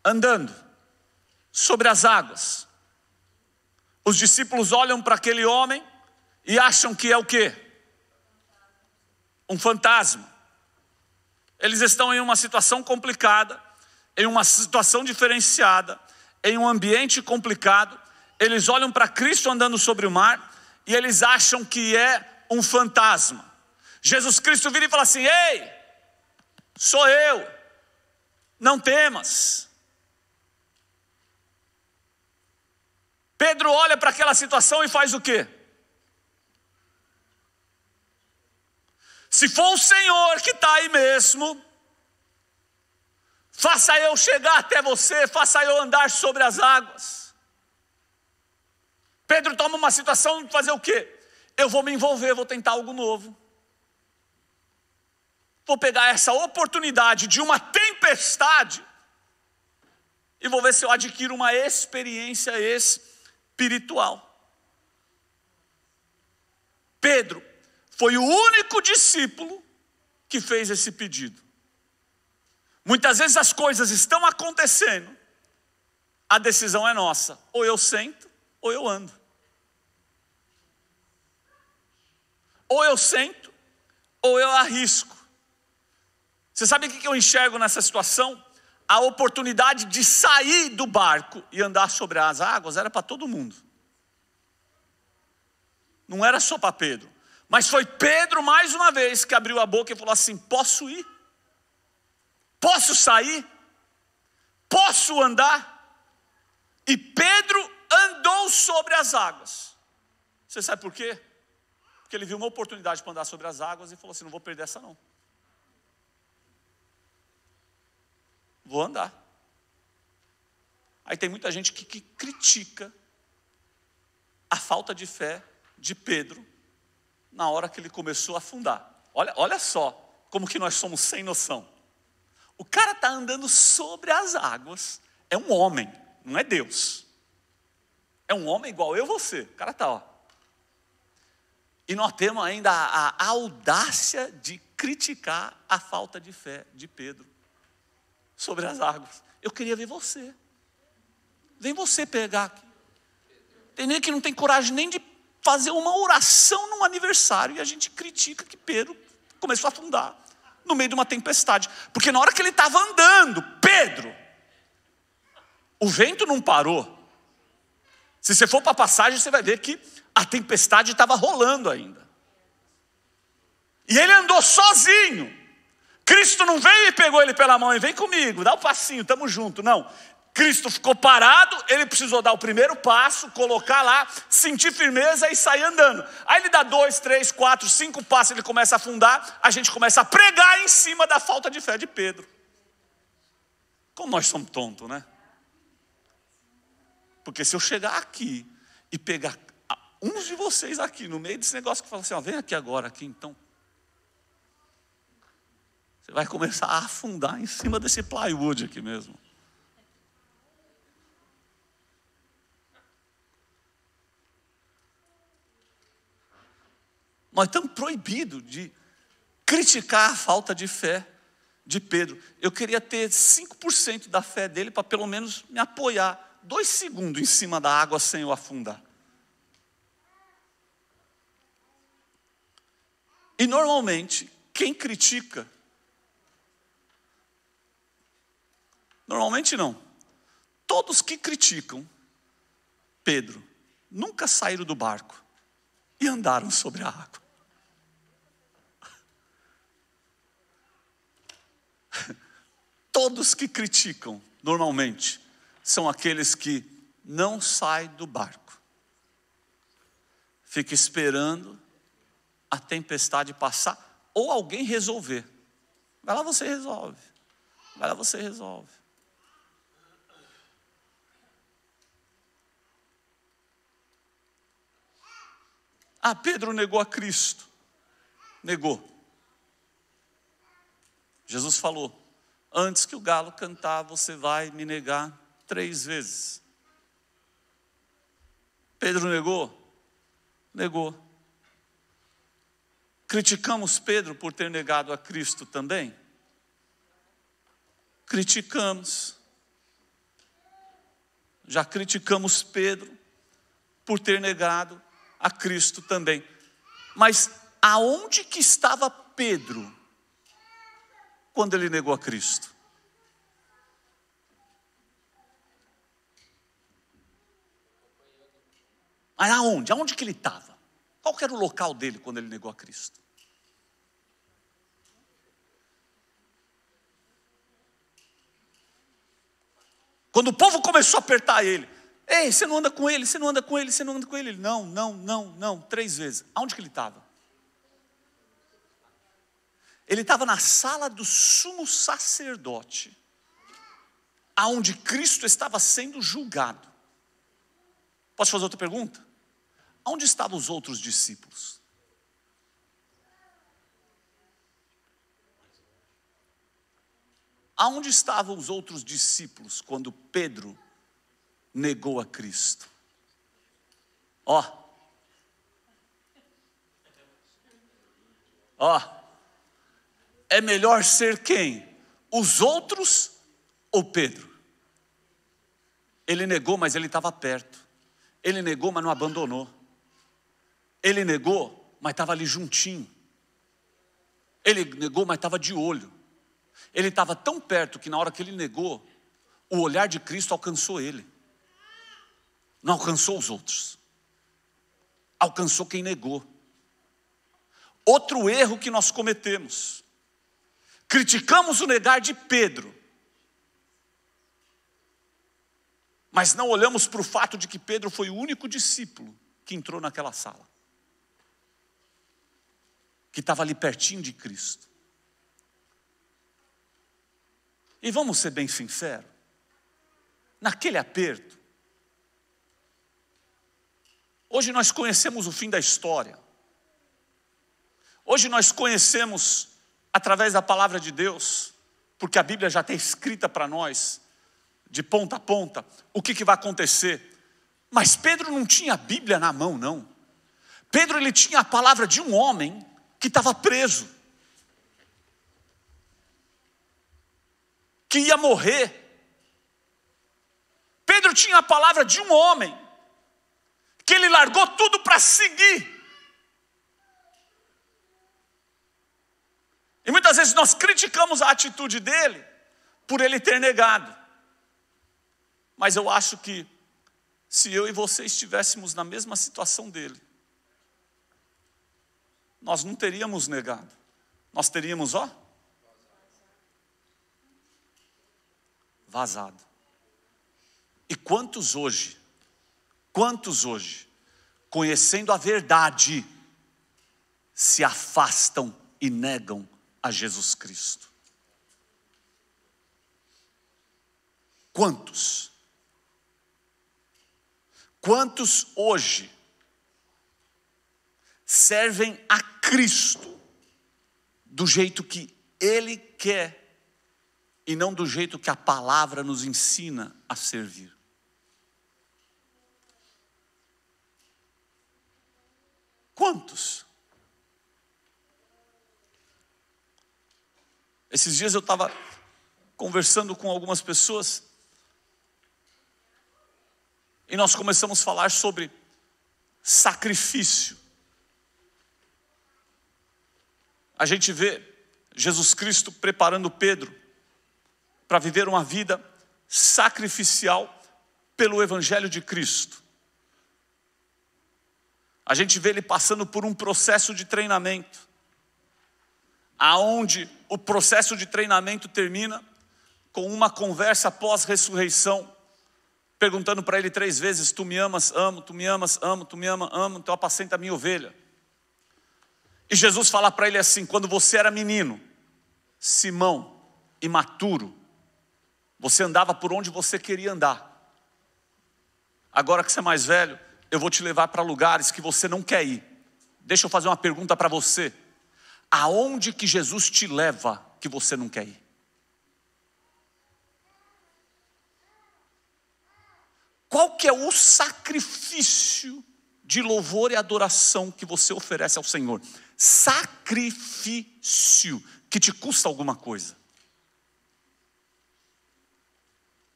andando sobre as águas. Os discípulos olham para aquele homem e acham que é o quê? Um fantasma. Eles estão em uma situação complicada, em uma situação diferenciada, em um ambiente complicado. Eles olham para Cristo andando sobre o mar e eles acham que é um fantasma. Jesus Cristo vira e fala assim: Ei, sou eu, não temas. Pedro olha para aquela situação e faz o quê? Se for o Senhor que está aí mesmo, faça eu chegar até você, faça eu andar sobre as águas. Pedro toma uma situação de fazer o quê? Eu vou me envolver, vou tentar algo novo vou pegar essa oportunidade de uma tempestade e vou ver se eu adquiro uma experiência espiritual. Pedro foi o único discípulo que fez esse pedido. Muitas vezes as coisas estão acontecendo, a decisão é nossa: ou eu sento, ou eu ando. Ou eu sento, ou eu arrisco. Você sabe o que eu enxergo nessa situação? A oportunidade de sair do barco e andar sobre as águas era para todo mundo. Não era só para Pedro. Mas foi Pedro, mais uma vez, que abriu a boca e falou assim: Posso ir? Posso sair? Posso andar? E Pedro andou sobre as águas. Você sabe por quê? Porque ele viu uma oportunidade para andar sobre as águas e falou assim: Não vou perder essa, não. vou andar. Aí tem muita gente que, que critica a falta de fé de Pedro na hora que ele começou a afundar. Olha, olha só como que nós somos sem noção. O cara está andando sobre as águas, é um homem, não é Deus. É um homem igual eu e você. O cara está, ó. E nós temos ainda a, a audácia de criticar a falta de fé de Pedro sobre as águas. Eu queria ver você. Vem você pegar aqui. Tem nem que não tem coragem nem de fazer uma oração num aniversário e a gente critica que Pedro começou a afundar no meio de uma tempestade. Porque na hora que ele estava andando, Pedro, o vento não parou. Se você for para a passagem, você vai ver que a tempestade estava rolando ainda. E ele andou sozinho. Cristo não veio e pegou ele pela mão e vem comigo, dá o um passinho, estamos junto. Não. Cristo ficou parado, ele precisou dar o primeiro passo, colocar lá, sentir firmeza e sair andando. Aí ele dá dois, três, quatro, cinco passos, ele começa a afundar, a gente começa a pregar em cima da falta de fé de Pedro. Como nós somos tontos, né? Porque se eu chegar aqui e pegar uns de vocês aqui no meio desse negócio que fala assim, ó, vem aqui agora, aqui então, você vai começar a afundar em cima desse plywood aqui mesmo. Nós estamos proibidos de criticar a falta de fé de Pedro. Eu queria ter 5% da fé dele para pelo menos me apoiar dois segundos em cima da água sem eu afundar. E normalmente, quem critica Normalmente não. Todos que criticam Pedro nunca saíram do barco e andaram sobre a água. Todos que criticam, normalmente, são aqueles que não saem do barco, fica esperando a tempestade passar ou alguém resolver. Vai lá você resolve, vai lá você resolve. Ah, Pedro negou a Cristo. Negou. Jesus falou: Antes que o galo cantar, você vai me negar três vezes. Pedro negou? Negou. Criticamos Pedro por ter negado a Cristo também? Criticamos. Já criticamos Pedro por ter negado a Cristo também. Mas aonde que estava Pedro quando ele negou a Cristo? Mas aonde? Aonde que ele estava? Qual era o local dele quando ele negou a Cristo? Quando o povo começou a apertar ele, Ei, você não anda com ele, você não anda com ele, você não anda com ele. ele não, não, não, não. Três vezes. Aonde que ele estava? Ele estava na sala do sumo sacerdote, aonde Cristo estava sendo julgado. Posso fazer outra pergunta? Onde estavam os outros discípulos? Aonde estavam os outros discípulos quando Pedro negou a Cristo. Ó. Ó. É melhor ser quem? Os outros ou Pedro? Ele negou, mas ele estava perto. Ele negou, mas não abandonou. Ele negou, mas estava ali juntinho. Ele negou, mas estava de olho. Ele estava tão perto que na hora que ele negou, o olhar de Cristo alcançou ele. Não alcançou os outros, alcançou quem negou. Outro erro que nós cometemos. Criticamos o negar de Pedro, mas não olhamos para o fato de que Pedro foi o único discípulo que entrou naquela sala, que estava ali pertinho de Cristo. E vamos ser bem sinceros, naquele aperto, Hoje nós conhecemos o fim da história. Hoje nós conhecemos através da palavra de Deus, porque a Bíblia já está escrita para nós, de ponta a ponta, o que, que vai acontecer. Mas Pedro não tinha a Bíblia na mão, não. Pedro ele tinha a palavra de um homem que estava preso, que ia morrer. Pedro tinha a palavra de um homem que ele largou tudo para seguir. E muitas vezes nós criticamos a atitude dele por ele ter negado. Mas eu acho que se eu e você estivéssemos na mesma situação dele, nós não teríamos negado. Nós teríamos, ó, vazado. E quantos hoje Quantos hoje, conhecendo a verdade, se afastam e negam a Jesus Cristo? Quantos? Quantos hoje servem a Cristo do jeito que Ele quer e não do jeito que a palavra nos ensina a servir? Quantos? Esses dias eu estava conversando com algumas pessoas e nós começamos a falar sobre sacrifício. A gente vê Jesus Cristo preparando Pedro para viver uma vida sacrificial pelo Evangelho de Cristo. A gente vê ele passando por um processo de treinamento, aonde o processo de treinamento termina com uma conversa pós-ressurreição, perguntando para ele três vezes: Tu me amas, amo, tu me amas, amo, tu me ama, amo, então apacenta a minha ovelha. E Jesus fala para ele assim: Quando você era menino, Simão, imaturo, você andava por onde você queria andar. Agora que você é mais velho, eu vou te levar para lugares que você não quer ir. Deixa eu fazer uma pergunta para você. Aonde que Jesus te leva que você não quer ir? Qual que é o sacrifício de louvor e adoração que você oferece ao Senhor? Sacrifício que te custa alguma coisa.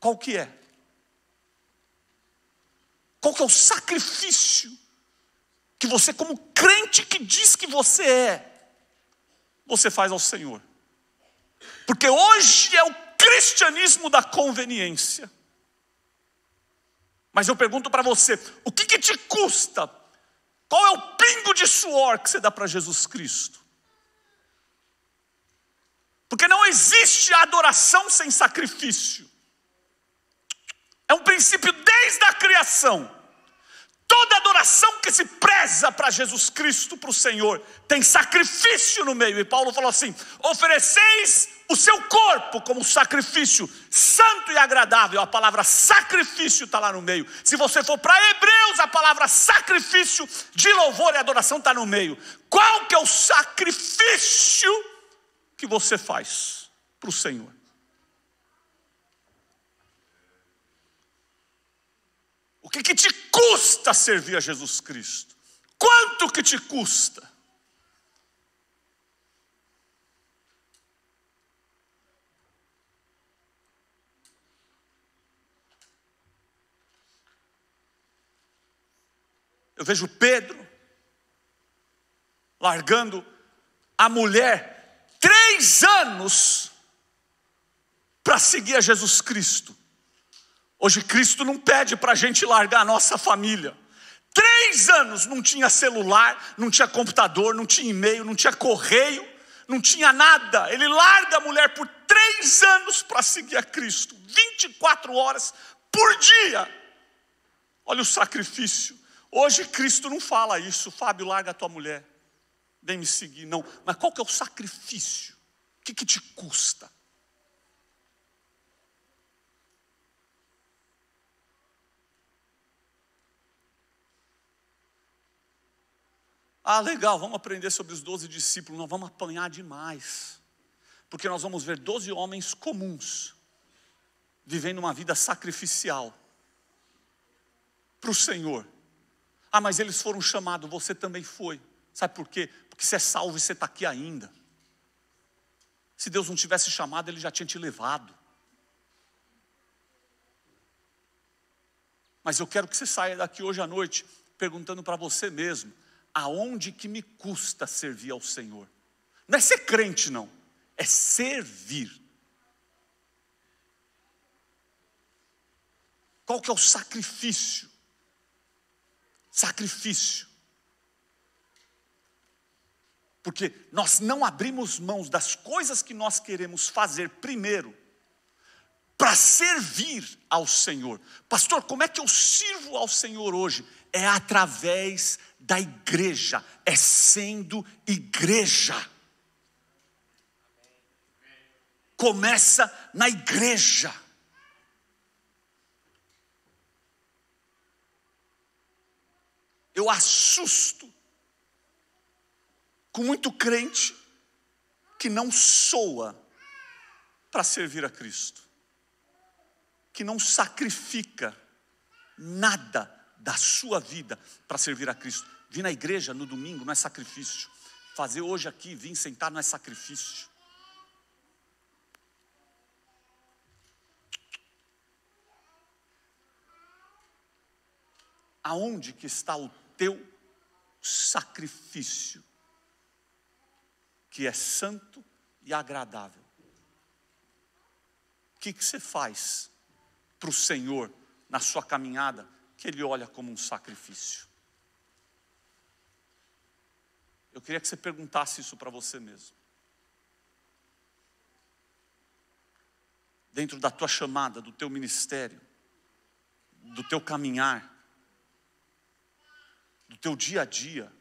Qual que é? qual que é o sacrifício que você, como crente que diz que você é, você faz ao Senhor. Porque hoje é o cristianismo da conveniência. Mas eu pergunto para você: o que, que te custa? Qual é o pingo de suor que você dá para Jesus Cristo? Porque não existe adoração sem sacrifício. É um princípio desde a criação. Toda adoração que se preza para Jesus Cristo, para o Senhor, tem sacrifício no meio. E Paulo falou assim: ofereceis o seu corpo como sacrifício santo e agradável. A palavra sacrifício está lá no meio. Se você for para Hebreus, a palavra sacrifício de louvor e adoração está no meio. Qual que é o sacrifício que você faz para o Senhor? O que, que te custa servir a Jesus Cristo? Quanto que te custa? Eu vejo Pedro largando a mulher três anos para seguir a Jesus Cristo. Hoje Cristo não pede para a gente largar a nossa família. Três anos não tinha celular, não tinha computador, não tinha e-mail, não tinha correio, não tinha nada. Ele larga a mulher por três anos para seguir a Cristo, 24 horas por dia. Olha o sacrifício. Hoje Cristo não fala isso, Fábio, larga a tua mulher, vem me seguir. Não, mas qual que é o sacrifício? O que, que te custa? Ah, legal, vamos aprender sobre os doze discípulos. Nós vamos apanhar demais. Porque nós vamos ver doze homens comuns vivendo uma vida sacrificial para o Senhor. Ah, mas eles foram chamados, você também foi. Sabe por quê? Porque você é salvo e você está aqui ainda. Se Deus não tivesse chamado, Ele já tinha te levado. Mas eu quero que você saia daqui hoje à noite perguntando para você mesmo: aonde que me custa servir ao Senhor? Não é ser crente, não, é servir. Qual que é o sacrifício? Sacrifício. Porque nós não abrimos mãos das coisas que nós queremos fazer primeiro para servir ao Senhor. Pastor, como é que eu sirvo ao Senhor hoje? É através da igreja, é sendo igreja. Começa na igreja. Eu assusto com muito crente que não soa para servir a Cristo, que não sacrifica nada da sua vida para servir a Cristo. Vir na igreja no domingo não é sacrifício. Fazer hoje aqui, vir sentar não é sacrifício. Aonde que está o teu sacrifício? Que é santo e agradável. O que, que você faz para o Senhor na sua caminhada? que ele olha como um sacrifício. Eu queria que você perguntasse isso para você mesmo. Dentro da tua chamada, do teu ministério, do teu caminhar, do teu dia a dia,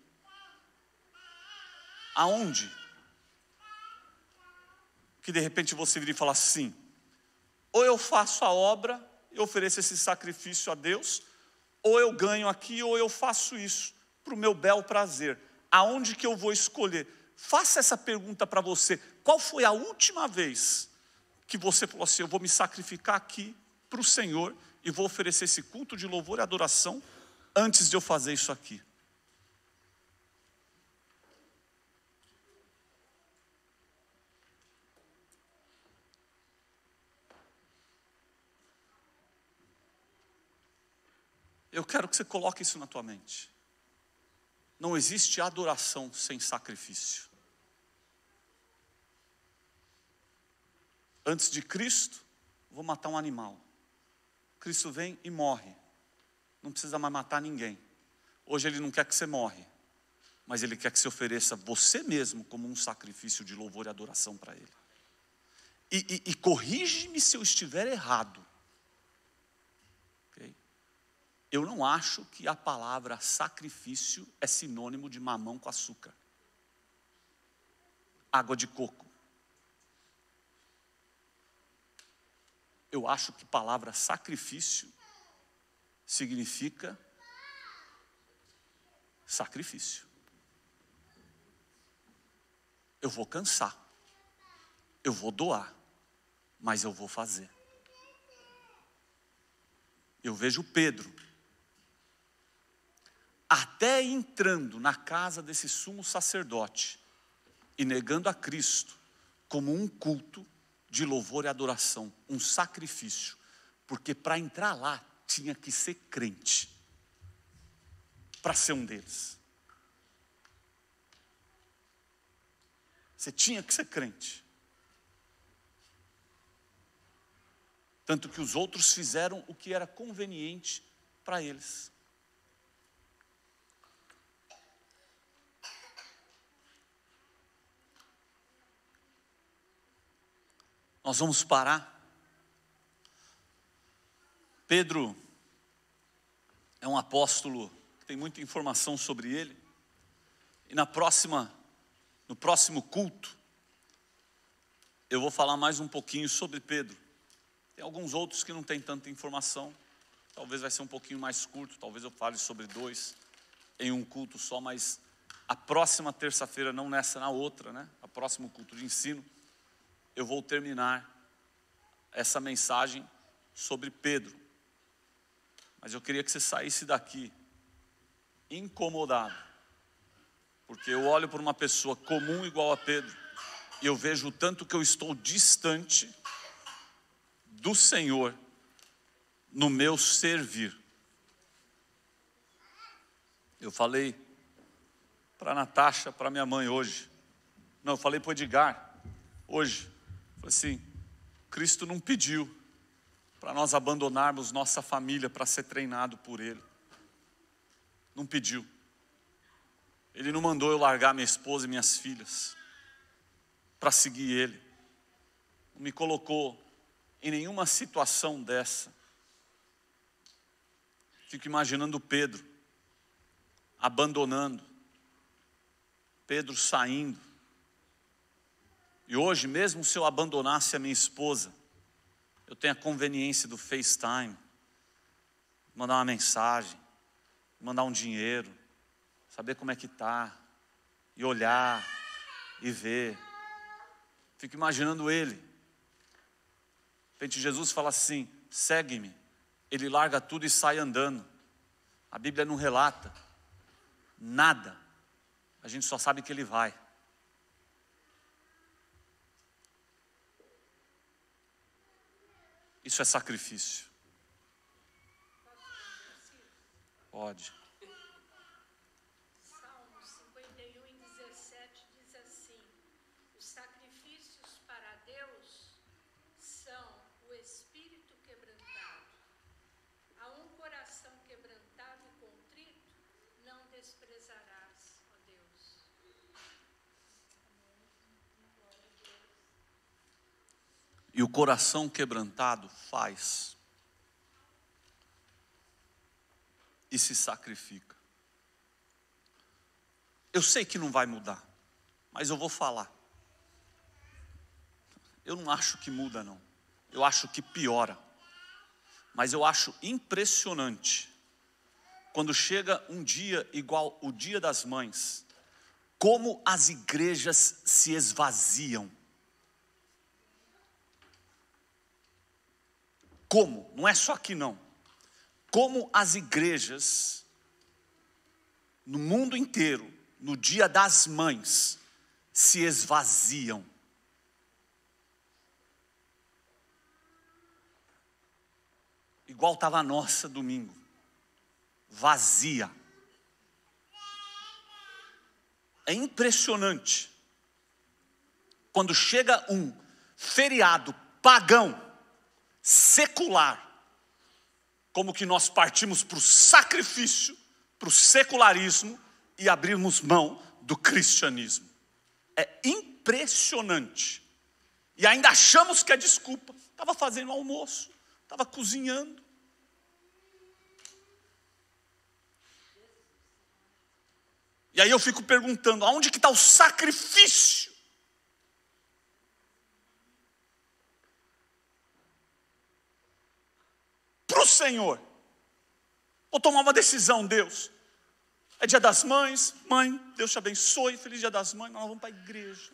aonde que de repente você viria e falar assim: ou eu faço a obra e ofereço esse sacrifício a Deus, ou eu ganho aqui ou eu faço isso para o meu bel prazer. Aonde que eu vou escolher? Faça essa pergunta para você. Qual foi a última vez que você falou assim: eu vou me sacrificar aqui para o Senhor e vou oferecer esse culto de louvor e adoração antes de eu fazer isso aqui? Eu quero que você coloque isso na tua mente. Não existe adoração sem sacrifício. Antes de Cristo, vou matar um animal. Cristo vem e morre. Não precisa mais matar ninguém. Hoje ele não quer que você morre, mas ele quer que você ofereça você mesmo como um sacrifício de louvor e adoração para ele. E, e, e corrige-me se eu estiver errado eu não acho que a palavra sacrifício é sinônimo de mamão com açúcar, água de coco. Eu acho que palavra sacrifício significa sacrifício. Eu vou cansar, eu vou doar, mas eu vou fazer. Eu vejo Pedro até entrando na casa desse sumo sacerdote e negando a Cristo como um culto de louvor e adoração, um sacrifício, porque para entrar lá tinha que ser crente para ser um deles. Você tinha que ser crente. Tanto que os outros fizeram o que era conveniente para eles. Nós vamos parar? Pedro é um apóstolo, tem muita informação sobre ele. E na próxima, no próximo culto, eu vou falar mais um pouquinho sobre Pedro. Tem alguns outros que não tem tanta informação. Talvez vai ser um pouquinho mais curto, talvez eu fale sobre dois em um culto só, mas a próxima terça-feira, não nessa, na outra, né? A próximo culto de ensino eu vou terminar essa mensagem sobre Pedro. Mas eu queria que você saísse daqui incomodado, porque eu olho para uma pessoa comum igual a Pedro e eu vejo o tanto que eu estou distante do Senhor no meu servir. Eu falei para Natasha, para minha mãe hoje. Não, eu falei para Edgar hoje assim, Cristo não pediu para nós abandonarmos nossa família para ser treinado por Ele. Não pediu. Ele não mandou eu largar minha esposa e minhas filhas para seguir Ele. Não me colocou em nenhuma situação dessa. Fico imaginando Pedro abandonando, Pedro saindo, e hoje, mesmo se eu abandonasse a minha esposa, eu tenho a conveniência do FaceTime, mandar uma mensagem, mandar um dinheiro, saber como é que tá, e olhar e ver. Fico imaginando ele. De repente Jesus fala assim: segue-me. Ele larga tudo e sai andando. A Bíblia não relata nada. A gente só sabe que ele vai. Isso é sacrifício. Pode. E o coração quebrantado faz e se sacrifica. Eu sei que não vai mudar, mas eu vou falar. Eu não acho que muda, não. Eu acho que piora. Mas eu acho impressionante quando chega um dia igual o Dia das Mães, como as igrejas se esvaziam. como, não é só aqui não, como as igrejas no mundo inteiro, no dia das mães, se esvaziam. Igual estava a nossa domingo, vazia. É impressionante. Quando chega um feriado pagão, secular, como que nós partimos para o sacrifício, para o secularismo e abrimos mão do cristianismo. É impressionante. E ainda achamos que é desculpa. Estava fazendo almoço, estava cozinhando. E aí eu fico perguntando: aonde que está o sacrifício para o Senhor. Vou tomar uma decisão, Deus. É dia das mães, mãe, Deus te abençoe, feliz dia das mães, nós vamos para a igreja.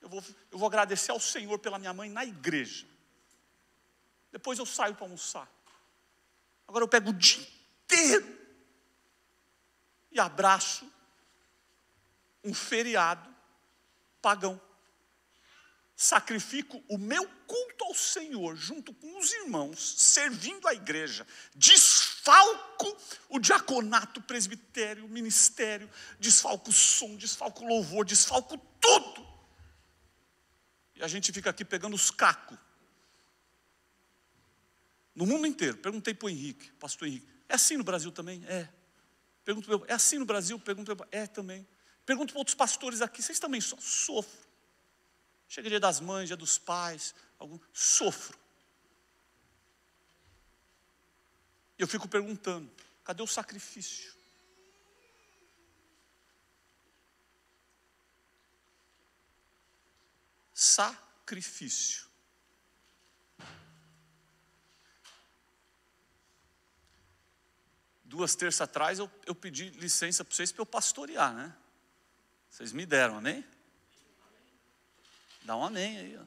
Eu vou, eu vou agradecer ao Senhor pela minha mãe na igreja. Depois eu saio para almoçar. Agora eu pego o dia inteiro e abraço um feriado pagão sacrifico o meu culto ao Senhor junto com os irmãos, servindo a igreja, desfalco o diaconato, presbitério, ministério, desfalco o som, desfalco o louvor, desfalco tudo. E a gente fica aqui pegando os cacos. No mundo inteiro. Perguntei para o Henrique, pastor Henrique. É assim no Brasil também? É. Pergunto, é assim no Brasil? Pergunto, é também. Pergunto para outros pastores aqui, vocês também sofrem. Chega dia das mães, dia dos pais, algum, sofro. E eu fico perguntando: cadê o sacrifício? Sacrifício. Duas terças atrás eu, eu pedi licença para vocês para eu pastorear, né? Vocês me deram, amém? Dá um amém aí. Ó.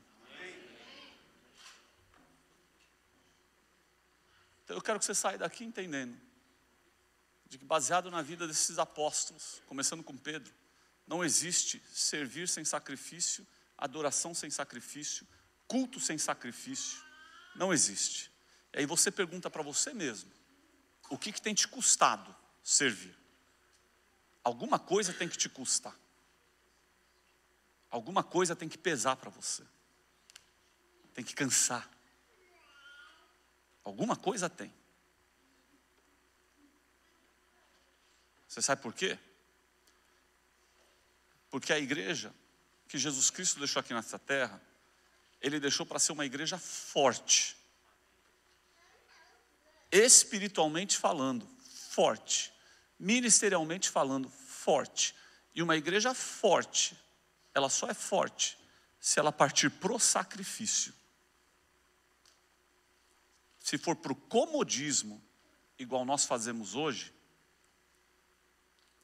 Então, eu quero que você saia daqui entendendo de que, baseado na vida desses apóstolos, começando com Pedro, não existe servir sem sacrifício, adoração sem sacrifício, culto sem sacrifício. Não existe. E aí você pergunta para você mesmo: o que, que tem te custado servir? Alguma coisa tem que te custar. Alguma coisa tem que pesar para você. Tem que cansar. Alguma coisa tem. Você sabe por quê? Porque a igreja que Jesus Cristo deixou aqui nessa terra, ele deixou para ser uma igreja forte. Espiritualmente falando, forte. Ministerialmente falando, forte. E uma igreja forte ela só é forte se ela partir para o sacrifício. Se for para o comodismo, igual nós fazemos hoje,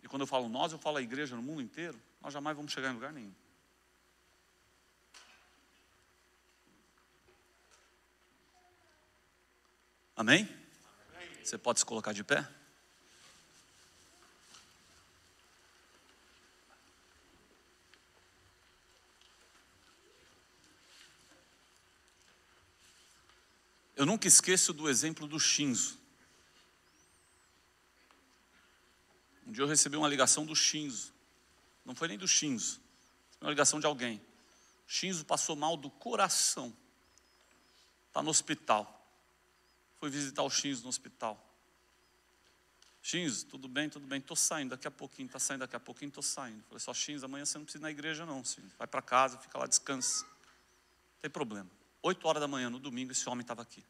e quando eu falo nós, eu falo a igreja no mundo inteiro, nós jamais vamos chegar em lugar nenhum. Amém? Você pode se colocar de pé? Eu nunca esqueço do exemplo do Shinzo. Um dia eu recebi uma ligação do Shinzo. Não foi nem do Shinzo, foi uma ligação de alguém. O Shinzo passou mal do coração. Está no hospital. Fui visitar o Shinzo no hospital. Shinzo, tudo bem, tudo bem, estou saindo daqui a pouquinho, está saindo daqui a pouquinho, estou saindo. Falei só, Shinzo, amanhã você não precisa ir na igreja não, Shinzo. vai para casa, fica lá, descansa. Não tem problema. Oito horas da manhã, no domingo, esse homem estava aqui.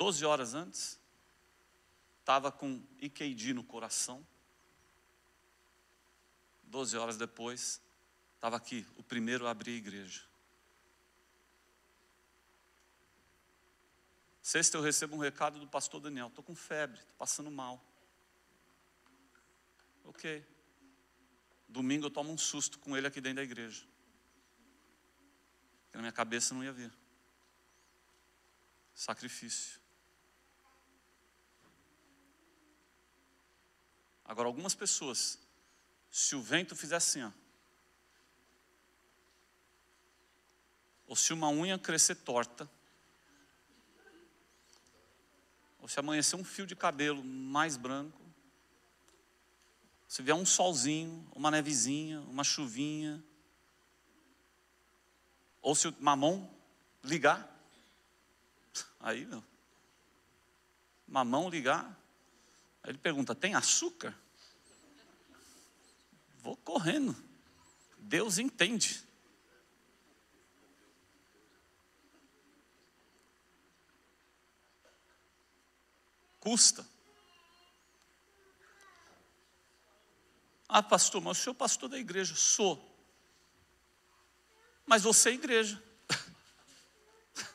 12 horas antes, estava com IKD no coração. 12 horas depois, estava aqui, o primeiro a abrir a igreja. Sexta eu recebo um recado do pastor Daniel, estou com febre, estou passando mal. Ok. Domingo eu tomo um susto com ele aqui dentro da igreja. Porque na minha cabeça não ia vir. Sacrifício. Agora, algumas pessoas, se o vento fizer assim, ó, ou se uma unha crescer torta, ou se amanhecer um fio de cabelo mais branco, se vier um solzinho, uma nevezinha, uma chuvinha, ou se o mamão ligar, aí não. Mamão ligar, ele pergunta: tem açúcar? Vou correndo. Deus entende. Custa. Ah, pastor, mas o senhor é pastor da igreja. Sou. Mas você é igreja.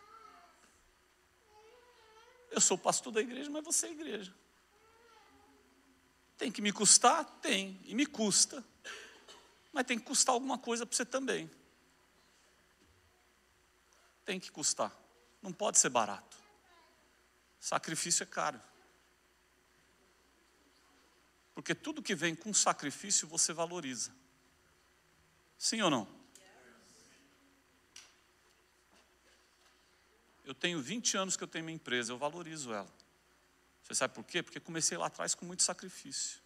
Eu sou pastor da igreja, mas você é igreja. Tem que me custar? Tem, e me custa. Mas tem que custar alguma coisa para você também. Tem que custar. Não pode ser barato. Sacrifício é caro. Porque tudo que vem com sacrifício você valoriza. Sim ou não? Eu tenho 20 anos que eu tenho minha empresa, eu valorizo ela. Você sabe por quê? Porque comecei lá atrás com muito sacrifício.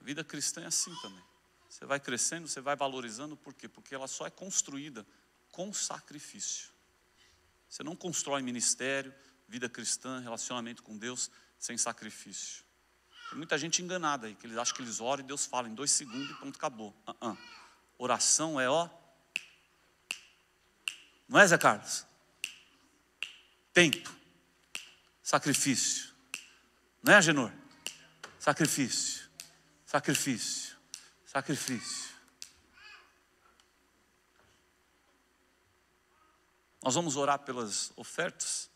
A vida cristã é assim também. Você vai crescendo, você vai valorizando, por quê? Porque ela só é construída com sacrifício. Você não constrói ministério, vida cristã, relacionamento com Deus sem sacrifício. Tem muita gente enganada aí, que eles acham que eles oram e Deus fala em dois segundos e pronto, acabou. Uh -uh. Oração é ó. Não é, Zé Carlos? Tempo. Sacrifício. Não é, Genor? Sacrifício. Sacrifício. Sacrifício. Nós vamos orar pelas ofertas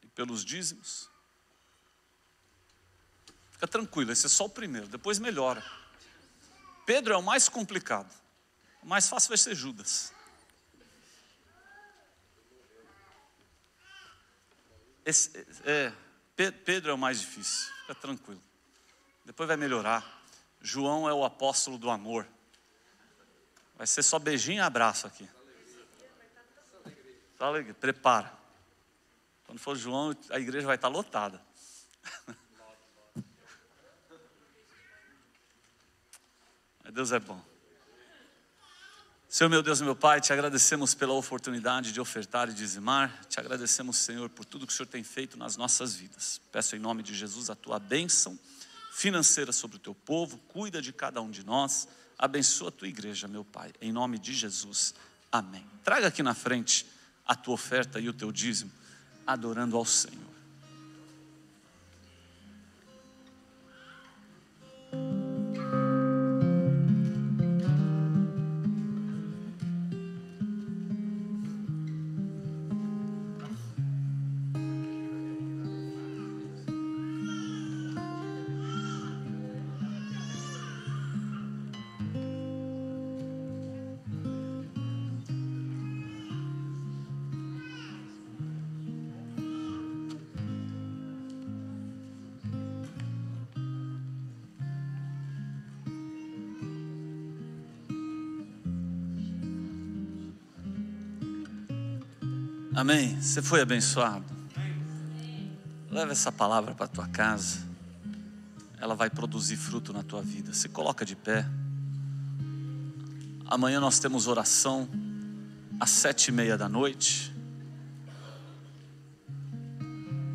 e pelos dízimos. Fica tranquilo, esse é só o primeiro, depois melhora. Pedro é o mais complicado. O mais fácil vai ser Judas. Esse, é, Pedro é o mais difícil, fica tranquilo. Depois vai melhorar. João é o apóstolo do amor. Vai ser só beijinho e abraço aqui. Só alegria. Prepara. Quando for João, a igreja vai estar lotada. Deus é bom. Senhor, meu Deus, meu Pai, te agradecemos pela oportunidade de ofertar e dizimar. Te agradecemos, Senhor, por tudo que o Senhor tem feito nas nossas vidas. Peço em nome de Jesus a tua bênção financeira sobre o teu povo, cuida de cada um de nós, abençoa a tua igreja, meu Pai. Em nome de Jesus, amém. Traga aqui na frente a tua oferta e o teu dízimo, adorando ao Senhor. Amém? Você foi abençoado? Leva essa palavra para a tua casa. Ela vai produzir fruto na tua vida. Se coloca de pé. Amanhã nós temos oração às sete e meia da noite.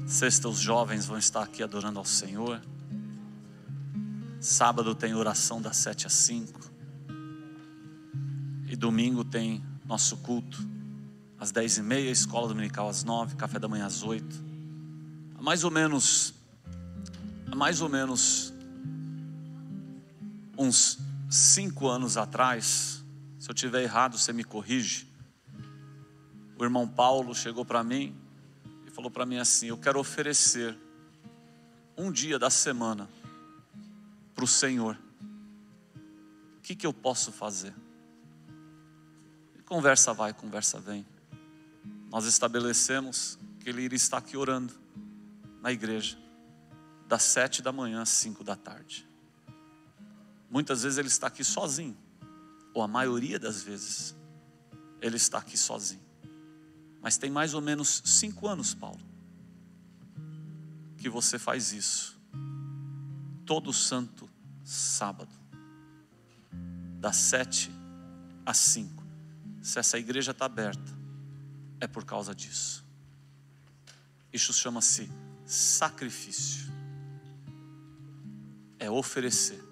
Sexta, os jovens vão estar aqui adorando ao Senhor. Sábado tem oração das sete às cinco. E domingo tem nosso culto às dez e meia, escola dominical às nove, café da manhã às oito. Há mais ou menos, há mais ou menos uns cinco anos atrás, se eu tiver errado, você me corrige. O irmão Paulo chegou para mim e falou para mim assim: Eu quero oferecer um dia da semana para o Senhor. O que, que eu posso fazer? E conversa vai, conversa vem nós estabelecemos que ele iria estar aqui orando na igreja, das sete da manhã às cinco da tarde. Muitas vezes ele está aqui sozinho, ou a maioria das vezes ele está aqui sozinho. Mas tem mais ou menos cinco anos, Paulo, que você faz isso, todo santo sábado, das sete às cinco. Se essa igreja está aberta, é por causa disso. Isso chama-se sacrifício. É oferecer.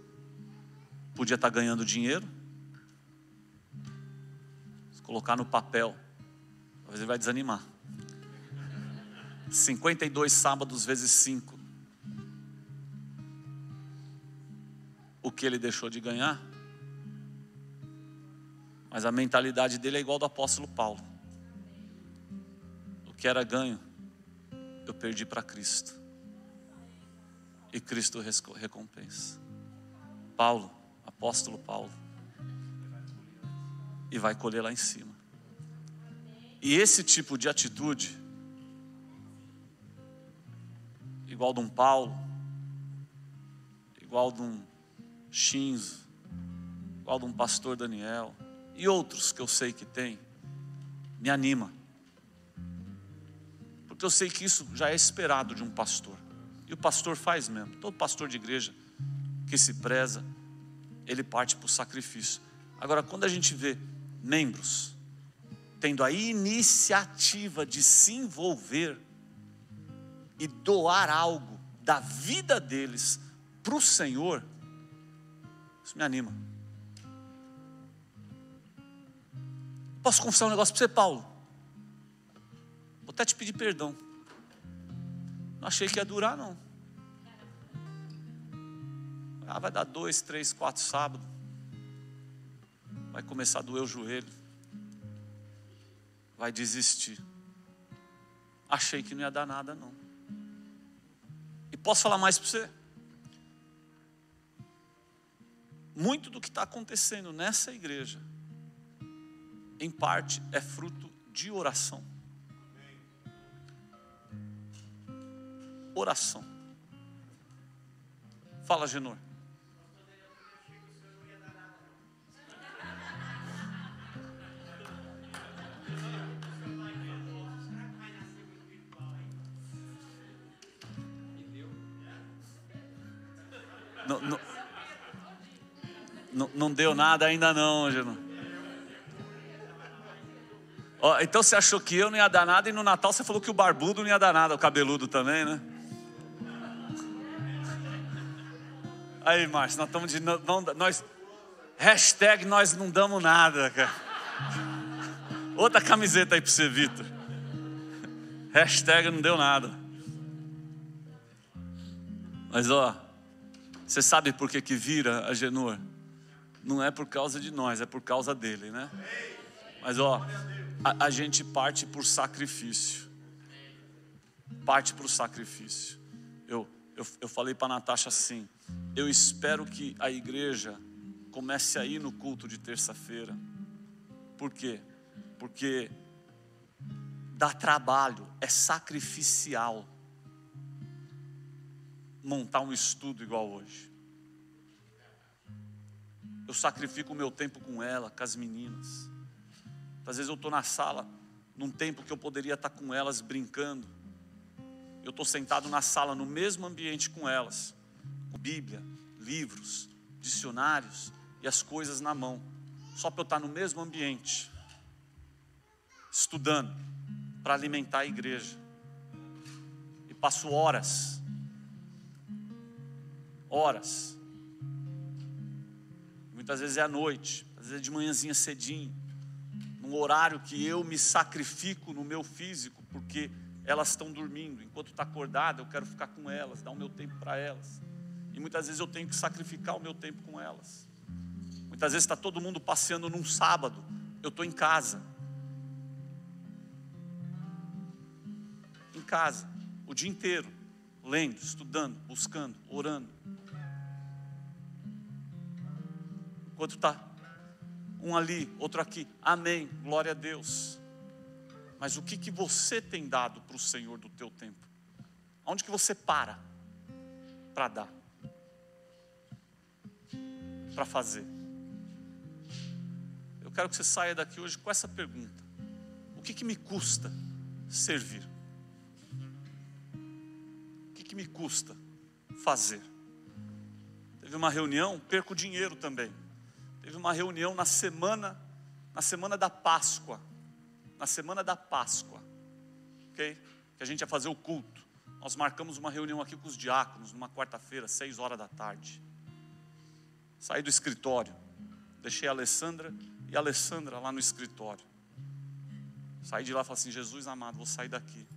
Podia estar ganhando dinheiro, colocar no papel, talvez ele vai desanimar. 52 sábados vezes 5. O que ele deixou de ganhar? Mas a mentalidade dele é igual do apóstolo Paulo que era ganho, eu perdi para Cristo. E Cristo recompensa. Paulo, apóstolo Paulo. E vai colher lá em cima. E esse tipo de atitude, igual de um Paulo, igual de um Shinzo, igual de um pastor Daniel, e outros que eu sei que tem, me anima eu sei que isso já é esperado de um pastor. E o pastor faz mesmo. Todo pastor de igreja que se preza, ele parte para o sacrifício. Agora, quando a gente vê membros tendo a iniciativa de se envolver e doar algo da vida deles para o Senhor, isso me anima. Posso confessar um negócio para você, Paulo? Vou até tá te pedir perdão. Não achei que ia durar, não. Ah, vai dar dois, três, quatro sábados. Vai começar a doer o joelho. Vai desistir. Achei que não ia dar nada, não. E posso falar mais para você? Muito do que está acontecendo nessa igreja, em parte, é fruto de oração. oração. Fala, Genor. Não, não, não, deu nada ainda não, Genor. então você achou que eu não ia dar nada e no Natal você falou que o barbudo não ia dar nada, o cabeludo também, né? Aí, Márcio, nós estamos de. nós, hashtag nós não damos nada, cara. Outra camiseta aí para você, Vitor. Hashtag não deu nada. Mas ó, você sabe por que, que vira a Genor? Não é por causa de nós, é por causa dele, né? Mas ó, a, a gente parte por sacrifício. Parte por sacrifício eu, eu falei para a Natasha assim: eu espero que a igreja comece a ir no culto de terça-feira. Por quê? Porque dá trabalho, é sacrificial montar um estudo igual hoje. Eu sacrifico o meu tempo com ela, com as meninas. Às vezes eu estou na sala, num tempo que eu poderia estar tá com elas brincando eu estou sentado na sala, no mesmo ambiente com elas, com Bíblia, livros, dicionários e as coisas na mão, só para eu estar tá no mesmo ambiente, estudando, para alimentar a igreja. E passo horas, horas, muitas vezes é à noite, às vezes é de manhãzinha cedinho, num horário que eu me sacrifico no meu físico, porque elas estão dormindo, enquanto está acordada, eu quero ficar com elas, dar o meu tempo para elas. E muitas vezes eu tenho que sacrificar o meu tempo com elas. Muitas vezes está todo mundo passeando num sábado, eu estou em casa. Em casa, o dia inteiro, lendo, estudando, buscando, orando. Enquanto está um ali, outro aqui, amém, glória a Deus mas o que, que você tem dado para o Senhor do teu tempo? Onde que você para para dar? Para fazer? Eu quero que você saia daqui hoje com essa pergunta: O que, que me custa servir? O que, que me custa fazer? Teve uma reunião, perco dinheiro também. Teve uma reunião na semana, na semana da Páscoa na semana da Páscoa, ok? Que a gente ia fazer o culto. Nós marcamos uma reunião aqui com os diáconos, numa quarta-feira, seis horas da tarde. Saí do escritório, deixei a Alessandra e a Alessandra lá no escritório. Saí de lá e falei assim: Jesus amado, vou sair daqui,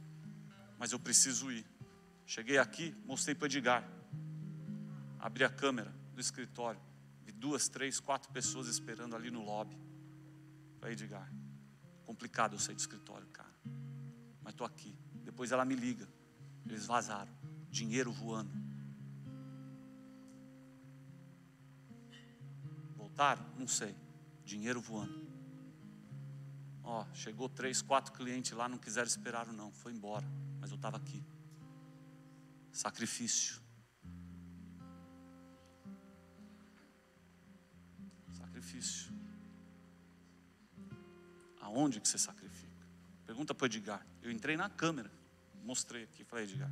mas eu preciso ir. Cheguei aqui, mostrei para o Edgar. Abri a câmera do escritório, vi duas, três, quatro pessoas esperando ali no lobby. para Edgar, Complicado eu sair do escritório, cara. Mas estou aqui. Depois ela me liga. Eles vazaram. Dinheiro voando. Voltaram? Não sei. Dinheiro voando. Ó, chegou três, quatro clientes lá, não quiseram esperar não. Foi embora. Mas eu estava aqui. Sacrifício. Sacrifício. Aonde que você sacrifica? Pergunta para o Edgar. Eu entrei na câmera, mostrei aqui, falei, Edgar,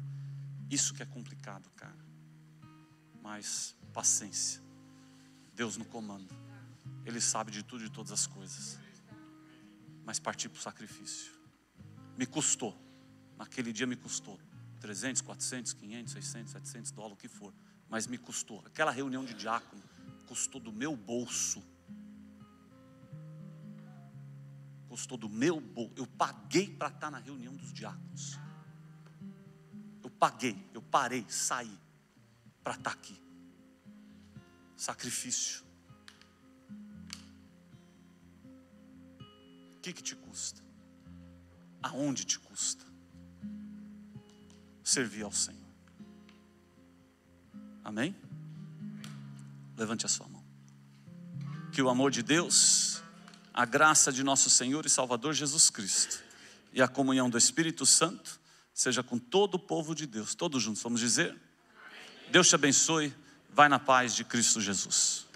isso que é complicado, cara. Mas paciência. Deus no comando. Ele sabe de tudo e de todas as coisas. Mas parti para o sacrifício. Me custou. Naquele dia me custou. 300, 400, 500, 600, 700 dólares, o que for. Mas me custou. Aquela reunião de diácono custou do meu bolso custou do meu bolso. Eu paguei para estar tá na reunião dos diáconos. Eu paguei, eu parei, saí para estar tá aqui. Sacrifício. O que, que te custa? Aonde te custa? Servir ao Senhor. Amém? Levante a sua mão. Que o amor de Deus a graça de nosso Senhor e Salvador Jesus Cristo e a comunhão do Espírito Santo seja com todo o povo de Deus. Todos juntos, vamos dizer? Deus te abençoe. Vai na paz de Cristo Jesus.